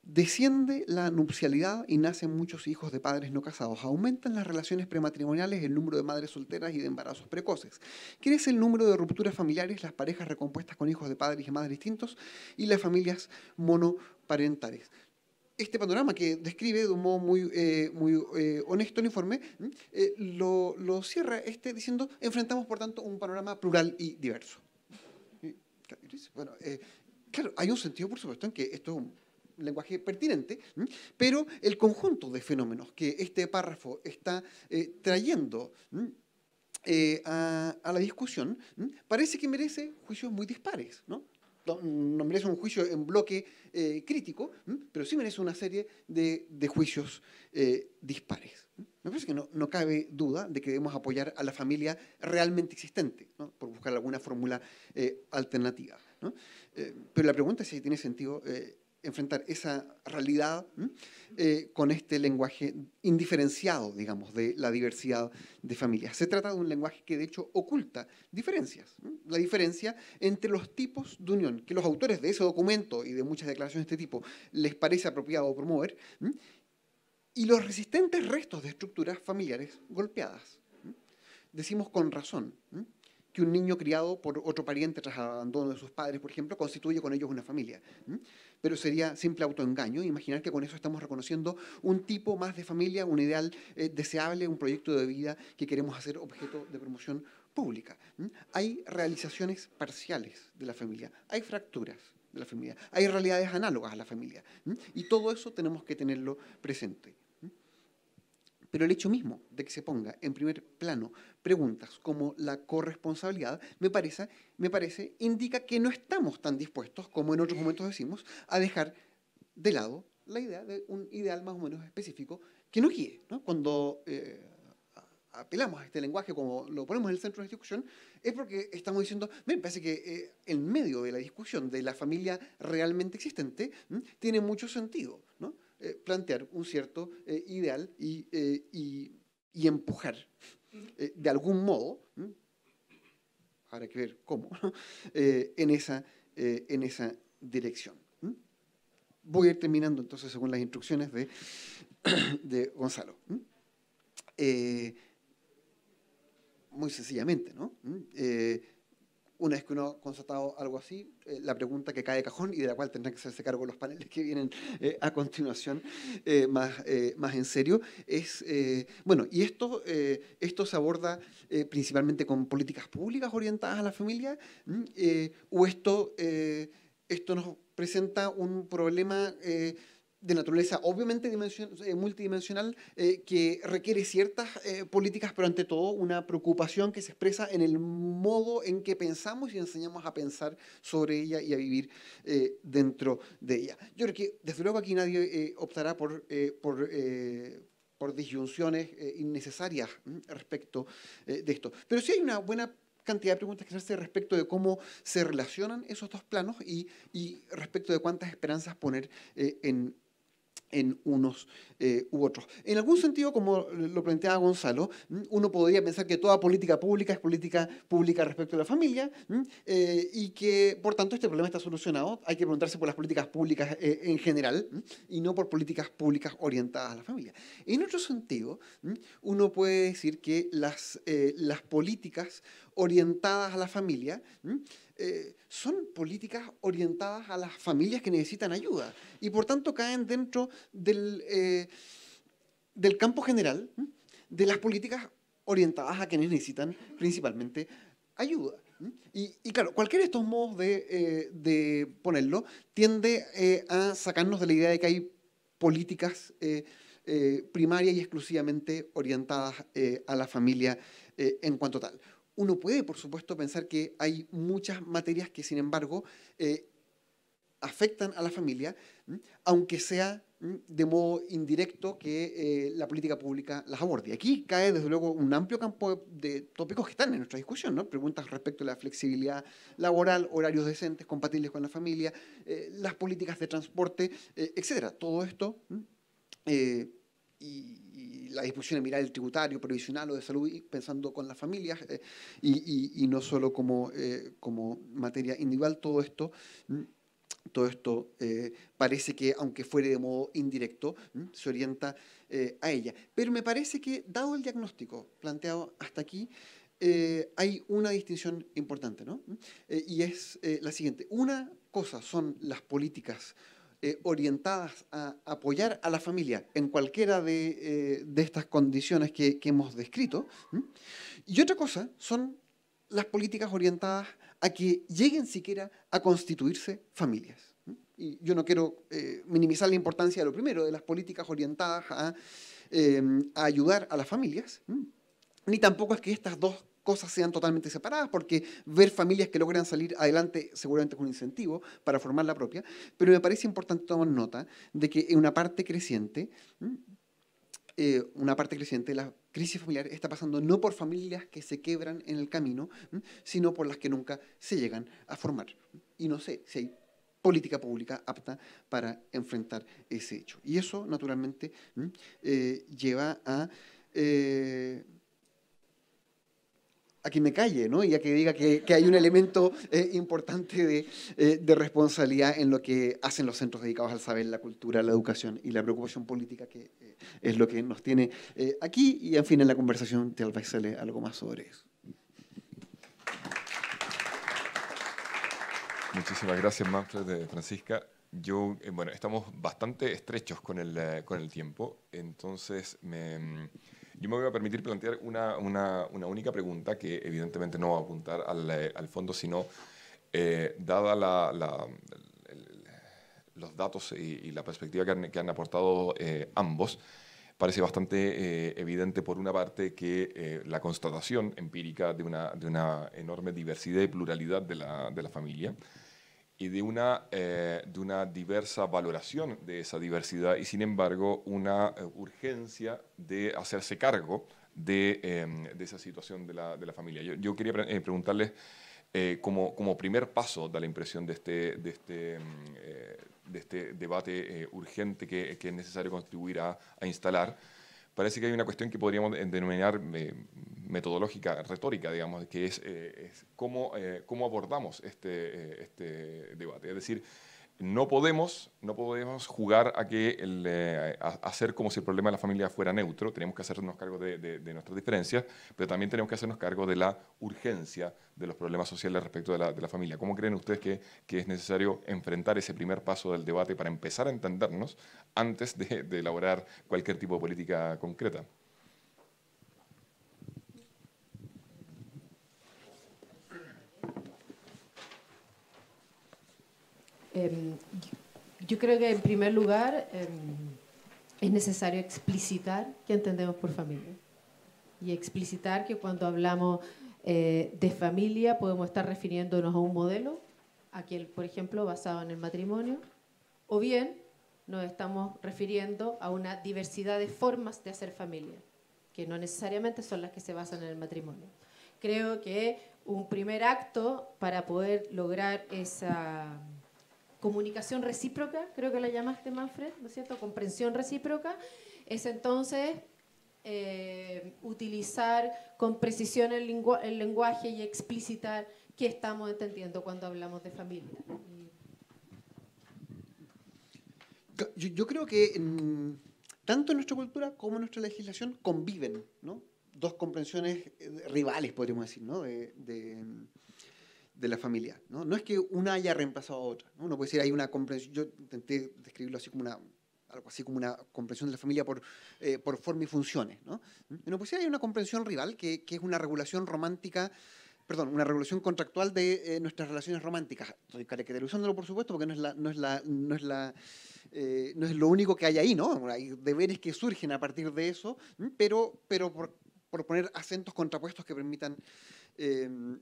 Desciende la nupcialidad y nacen muchos hijos de padres no casados. Aumentan las relaciones prematrimoniales, el número de madres solteras y de embarazos precoces. Crece el número de rupturas familiares, las parejas recompuestas con hijos de padres y madres distintos y las familias monoparentales. Este panorama que describe de un modo muy, eh, eh, honesto el informe eh, lo, cierra este diciendo enfrentamos por tanto un panorama plural y diverso. Bueno, claro, hay un sentido por supuesto en que esto lenguaje pertinente, pero el conjunto de fenómenos que este párrafo está eh, trayendo eh, a, la discusión parece que merece juicios muy dispares, ¿no? No, merece un juicio en bloque eh, crítico, pero sí merece una serie de, juicios dispares. Me parece que no, cabe duda de que debemos apoyar a la familia realmente existente, por buscar alguna fórmula alternativa. pero la pregunta es si tiene sentido enfrentar esa realidad eh, con este lenguaje indiferenciado, digamos, de la diversidad de familias. Se trata de un lenguaje que de hecho oculta diferencias, la diferencia entre los tipos de unión que los autores de ese documento y de muchas declaraciones de este tipo les parece apropiado promover y los resistentes restos de estructuras familiares golpeadas. Decimos con razón que un niño criado por otro pariente tras abandono de sus padres, por ejemplo, constituye con ellos una familia. Pero sería simple autoengaño imaginar que con eso estamos reconociendo un tipo más de familia, un ideal eh, deseable, un proyecto de vida que queremos hacer objeto de promoción pública. Hay realizaciones parciales de la familia, hay fracturas de la familia, hay realidades análogas a la familia. Y todo eso tenemos que tenerlo presente. Pero el hecho mismo de que se ponga en primer plano preguntas como la corresponsabilidad, me parece, me parece, indica que no estamos tan dispuestos, como en otros momentos decimos, a dejar de lado la idea de un ideal más o menos específico que nos guíe. ¿no? Cuando eh, apelamos a este lenguaje, como lo ponemos en el centro de la discusión, es porque estamos diciendo, me parece que eh, en medio de la discusión de la familia realmente existente tiene mucho sentido. Eh, plantear un cierto eh, ideal y, eh, empujar de algún modo, para habrá que ver cómo, en, esa, en esa dirección. Voy a ir terminando entonces según las instrucciones de, de Gonzalo. muy sencillamente, ¿no? Una vez que uno ha constatado algo así, eh, la pregunta que cae de cajón y de la cual tendrán que hacerse cargo los paneles que vienen eh, a continuación eh, más, más en serio, es, bueno, y esto, esto se aborda principalmente con políticas públicas orientadas a la familia, o esto, esto nos presenta un problema de naturaleza obviamente eh, multidimensional eh, que requiere ciertas eh, políticas, pero ante todo una preocupación que se expresa en el modo en que pensamos y enseñamos a pensar sobre ella y a vivir dentro de ella. Yo creo que desde luego aquí nadie optará por... por por disyunciones innecesarias mm, respecto de esto. Pero sí hay una buena cantidad de preguntas que se respecto de cómo se relacionan esos dos planos y, respecto de cuántas esperanzas poner en, en unos eh, u otros. En algún sentido, como lo planteaba Gonzalo, uno podría pensar que toda política pública es política pública respecto a la familia eh, y que, por tanto, este problema está solucionado. Hay que preguntarse por las políticas públicas eh, en general y no por políticas públicas orientadas a la familia. En otro sentido, uno puede decir que las, las políticas orientadas a la familia, eh, son políticas orientadas a las familias que necesitan ayuda y por tanto caen dentro del, eh, campo general de las políticas orientadas a quienes necesitan principalmente ayuda. Y, claro, cualquiera de estos modos de, eh, ponerlo tiende a sacarnos de la idea de que hay políticas eh, primarias y exclusivamente orientadas a la familia en cuanto tal. Uno puede, por supuesto, pensar que hay muchas materias que, sin embargo, eh, afectan a la familia, aunque sea de modo indirecto que eh, la política pública las aborde. Aquí cae, desde luego, un amplio campo de tópicos que están en nuestra discusión, ¿no? Preguntas respecto a la flexibilidad laboral, horarios decentes, compatibles con la familia, eh, las políticas de transporte, etc. etcétera. Todo esto y, la discusión de mirar el tributario, provisional o de salud, pensando con las familias eh, y, no solo eh, como, materia individual, todo esto, mm, todo esto eh, parece que, aunque fuere de modo indirecto, mm, se orienta a ella. Pero me parece que, dado el diagnóstico planteado hasta aquí, hay una distinción importante, ¿no? Mm, y es la siguiente. Una cosa son las políticas eh, orientadas a apoyar a la familia en cualquiera de, eh, estas condiciones que, hemos descrito. Y otra cosa son las políticas orientadas a que lleguen siquiera a constituirse familias. Y yo no quiero eh, minimizar la importancia de lo primero, de las políticas orientadas a, ayudar a las familias, ni tampoco es que estas dos cosas sean totalmente separadas, porque ver familias que logran salir adelante seguramente es un incentivo para formar la propia, pero me parece importante tomar nota de que en una parte creciente, eh, una parte creciente de la crisis familiar está pasando no por familias que se quebran en el camino, sino por las que nunca se llegan a formar. Y no sé si hay política pública apta para enfrentar ese hecho. Y eso, naturalmente, eh, lleva a... Eh, a que me calle, ¿no? Y a que diga que, hay un elemento eh, importante eh, de, responsabilidad en lo que hacen los centros dedicados al saber, la cultura, la educación y la preocupación política, que eh, es lo que nos tiene aquí. Y, en fin, en la conversación te vez algo más sobre eso. Muchísimas gracias, Manfred, Francisca. Yo, bueno, estamos bastante estrechos con el, con el tiempo, entonces me mm, yo me voy a permitir plantear una, única pregunta que evidentemente no va a apuntar al, eh, fondo, sino eh, dada los datos y, la perspectiva que han, aportado eh, ambos, parece bastante evidente, por una parte, que la constatación empírica de una, enorme diversidad y pluralidad de la familia, y de una, eh, de una diversa valoración de esa diversidad y sin embargo una eh, urgencia de hacerse cargo de, em, esa situación de la, familia. Yo, quería eh, preguntarles como, primer paso, da la impresión de este, de este, em, este debate urgente que, es necesario contribuir a instalar, parece que hay una cuestión que podríamos denominar eh, metodológica, retórica, digamos, que es, eh, cómo, eh, cómo, abordamos este, este, debate. Es decir, no podemos, jugar a, que eh, hacer como si el problema de la familia fuera neutro, tenemos que hacernos cargo de, nuestras diferencias, pero también tenemos que hacernos cargo de la urgencia de los problemas sociales respecto de la, familia. ¿Cómo creen ustedes que, es necesario enfrentar ese primer paso del debate para empezar a entendernos antes de, elaborar cualquier tipo de política concreta? Em, yo creo que en primer lugar em, es necesario explicitar qué entendemos por familia y explicitar que cuando hablamos eh, de familia podemos estar refiriéndonos a un modelo, aquel por ejemplo basado en el matrimonio, o bien nos estamos refiriendo a una diversidad de formas de hacer familia, que no necesariamente son las que se basan en el matrimonio. Creo que un primer acto para poder lograr esa comunicación recíproca, creo que la llamaste Manfred, ¿no es cierto? Comprensión recíproca, es entonces eh, utilizar con precisión el, lenguaje y explicitar qué estamos entendiendo cuando hablamos de familia. Yo, creo que mm, tanto en nuestra cultura como en nuestra legislación conviven, ¿no? Dos comprensiones eh, rivales, podríamos decir, ¿no? de la familia. ¿no? es que una haya reemplazado a otra. ¿no? Uno puede decir, hay una comprensión, yo intenté describirlo así como una, algo así como una comprensión de la familia por, eh, por forma y funciones. ¿no? Uno puede decir, hay una comprensión rival que, es una regulación romántica, perdón, una regulación contractual de eh, nuestras relaciones románticas. Estoy caracterizándolo, por supuesto, porque no es la... No es la, no es la eh, no es lo único que hay ahí, ¿no? Hay deberes que surgen a partir de eso, pero, pero por, poner acentos contrapuestos que permitan, em,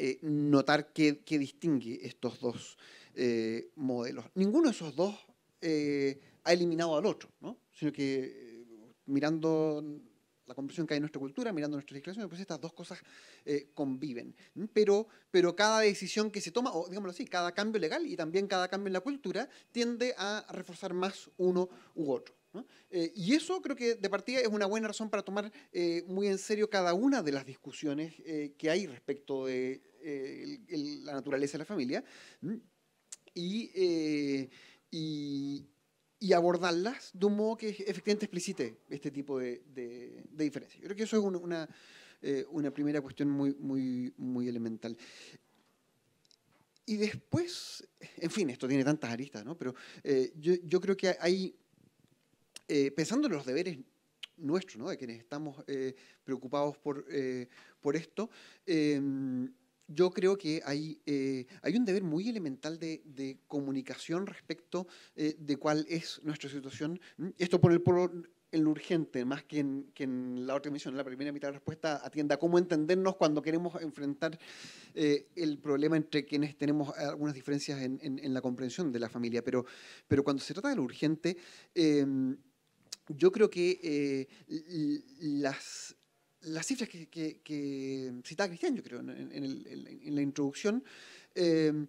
eh, notar qué, distingue estos dos eh, modelos. Ninguno de esos dos eh, ha eliminado al otro, sino que mirando la comprensión que hay en nuestra cultura, mirando nuestra legislación, pues estas dos cosas conviven. Pero, pero cada decisión que se toma, o digámoslo así, cada cambio legal y también cada cambio en la cultura, tiende a reforzar más uno u otro. Eh, y eso creo que de partida es una buena razón para tomar eh, muy en serio cada una de las discusiones eh, que hay respecto de la naturaleza de la familia y, abordarlas de un modo que efectivamente explicite este tipo de, de, diferencias. Yo creo que eso es una, primera cuestión muy, muy, muy elemental. Y después, en fin, esto tiene tantas aristas, Pero yo, yo, creo que hay eh, pensando en los deberes nuestros, de quienes estamos eh, preocupados por, eh, esto, em, yo creo que hay, un deber muy elemental de, comunicación respecto de cuál es nuestra situación. Esto pone el pueblo en lo urgente, más que en, la otra emisión, en la primera mitad de la respuesta, atienda cómo entendernos cuando queremos enfrentar el problema entre quienes tenemos algunas diferencias en, la comprensión de la familia. Pero, pero cuando se trata de lo urgente, em, yo creo que eh, las, cifras que, citaba Cristian, yo creo, en, la introducción, em,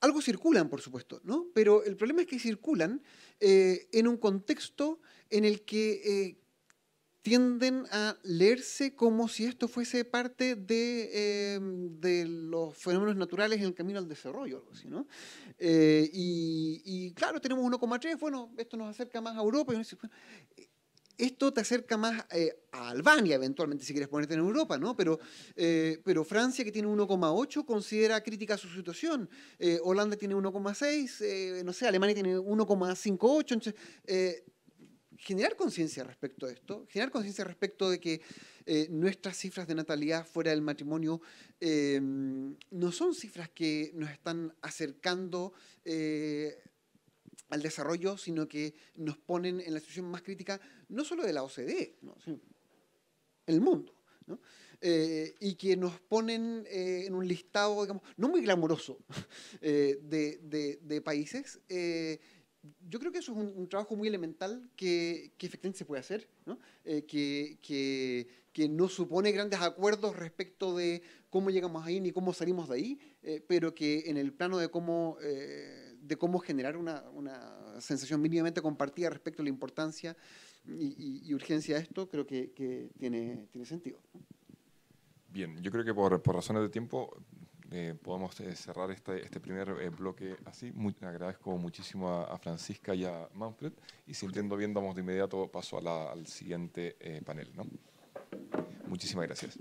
algo circulan, por supuesto, ¿no? Pero el problema es que circulan eh, en un contexto en el que eh, tienden a leerse como si esto fuese parte de, em, de los fenómenos naturales en el camino al desarrollo, algo ¿no? Eh, y, claro, tenemos 1,3, bueno, esto nos acerca más a Europa. esto te acerca más eh, a Albania, eventualmente, si quieres ponerte en Europa, ¿no? Pero, eh, pero Francia, que tiene 1,8, considera crítica su situación. Holanda tiene 1,6, no sé, Alemania tiene 1,58. Entonces generar conciencia respecto a esto, generar conciencia respecto de que eh, nuestras cifras de natalidad fuera del matrimonio eh, no son cifras que nos están acercando eh, al desarrollo, sino que nos ponen en la situación más crítica, no solo de la OCDE, sino el mundo. y que nos ponen en un listado, digamos, no muy glamoroso de, países yo creo que eso es un, trabajo muy elemental que, que, efectivamente se puede hacer, ¿no? Eh, que, que, que, no supone grandes acuerdos respecto de cómo llegamos ahí ni cómo salimos de ahí, eh, pero que en el plano de cómo, eh, de cómo generar una, una, sensación mínimamente compartida respecto a la importancia y, urgencia de esto, creo que, tiene, tiene sentido. Bien, yo creo que por, por razones de tiempo eh, Podemos eh, cerrar este, este primer eh, bloque así. agradezco muchísimo a, Francisca y a Manfred y entiendo bien damos de inmediato paso a la, al siguiente panel. ¿no? Muchísimas gracias.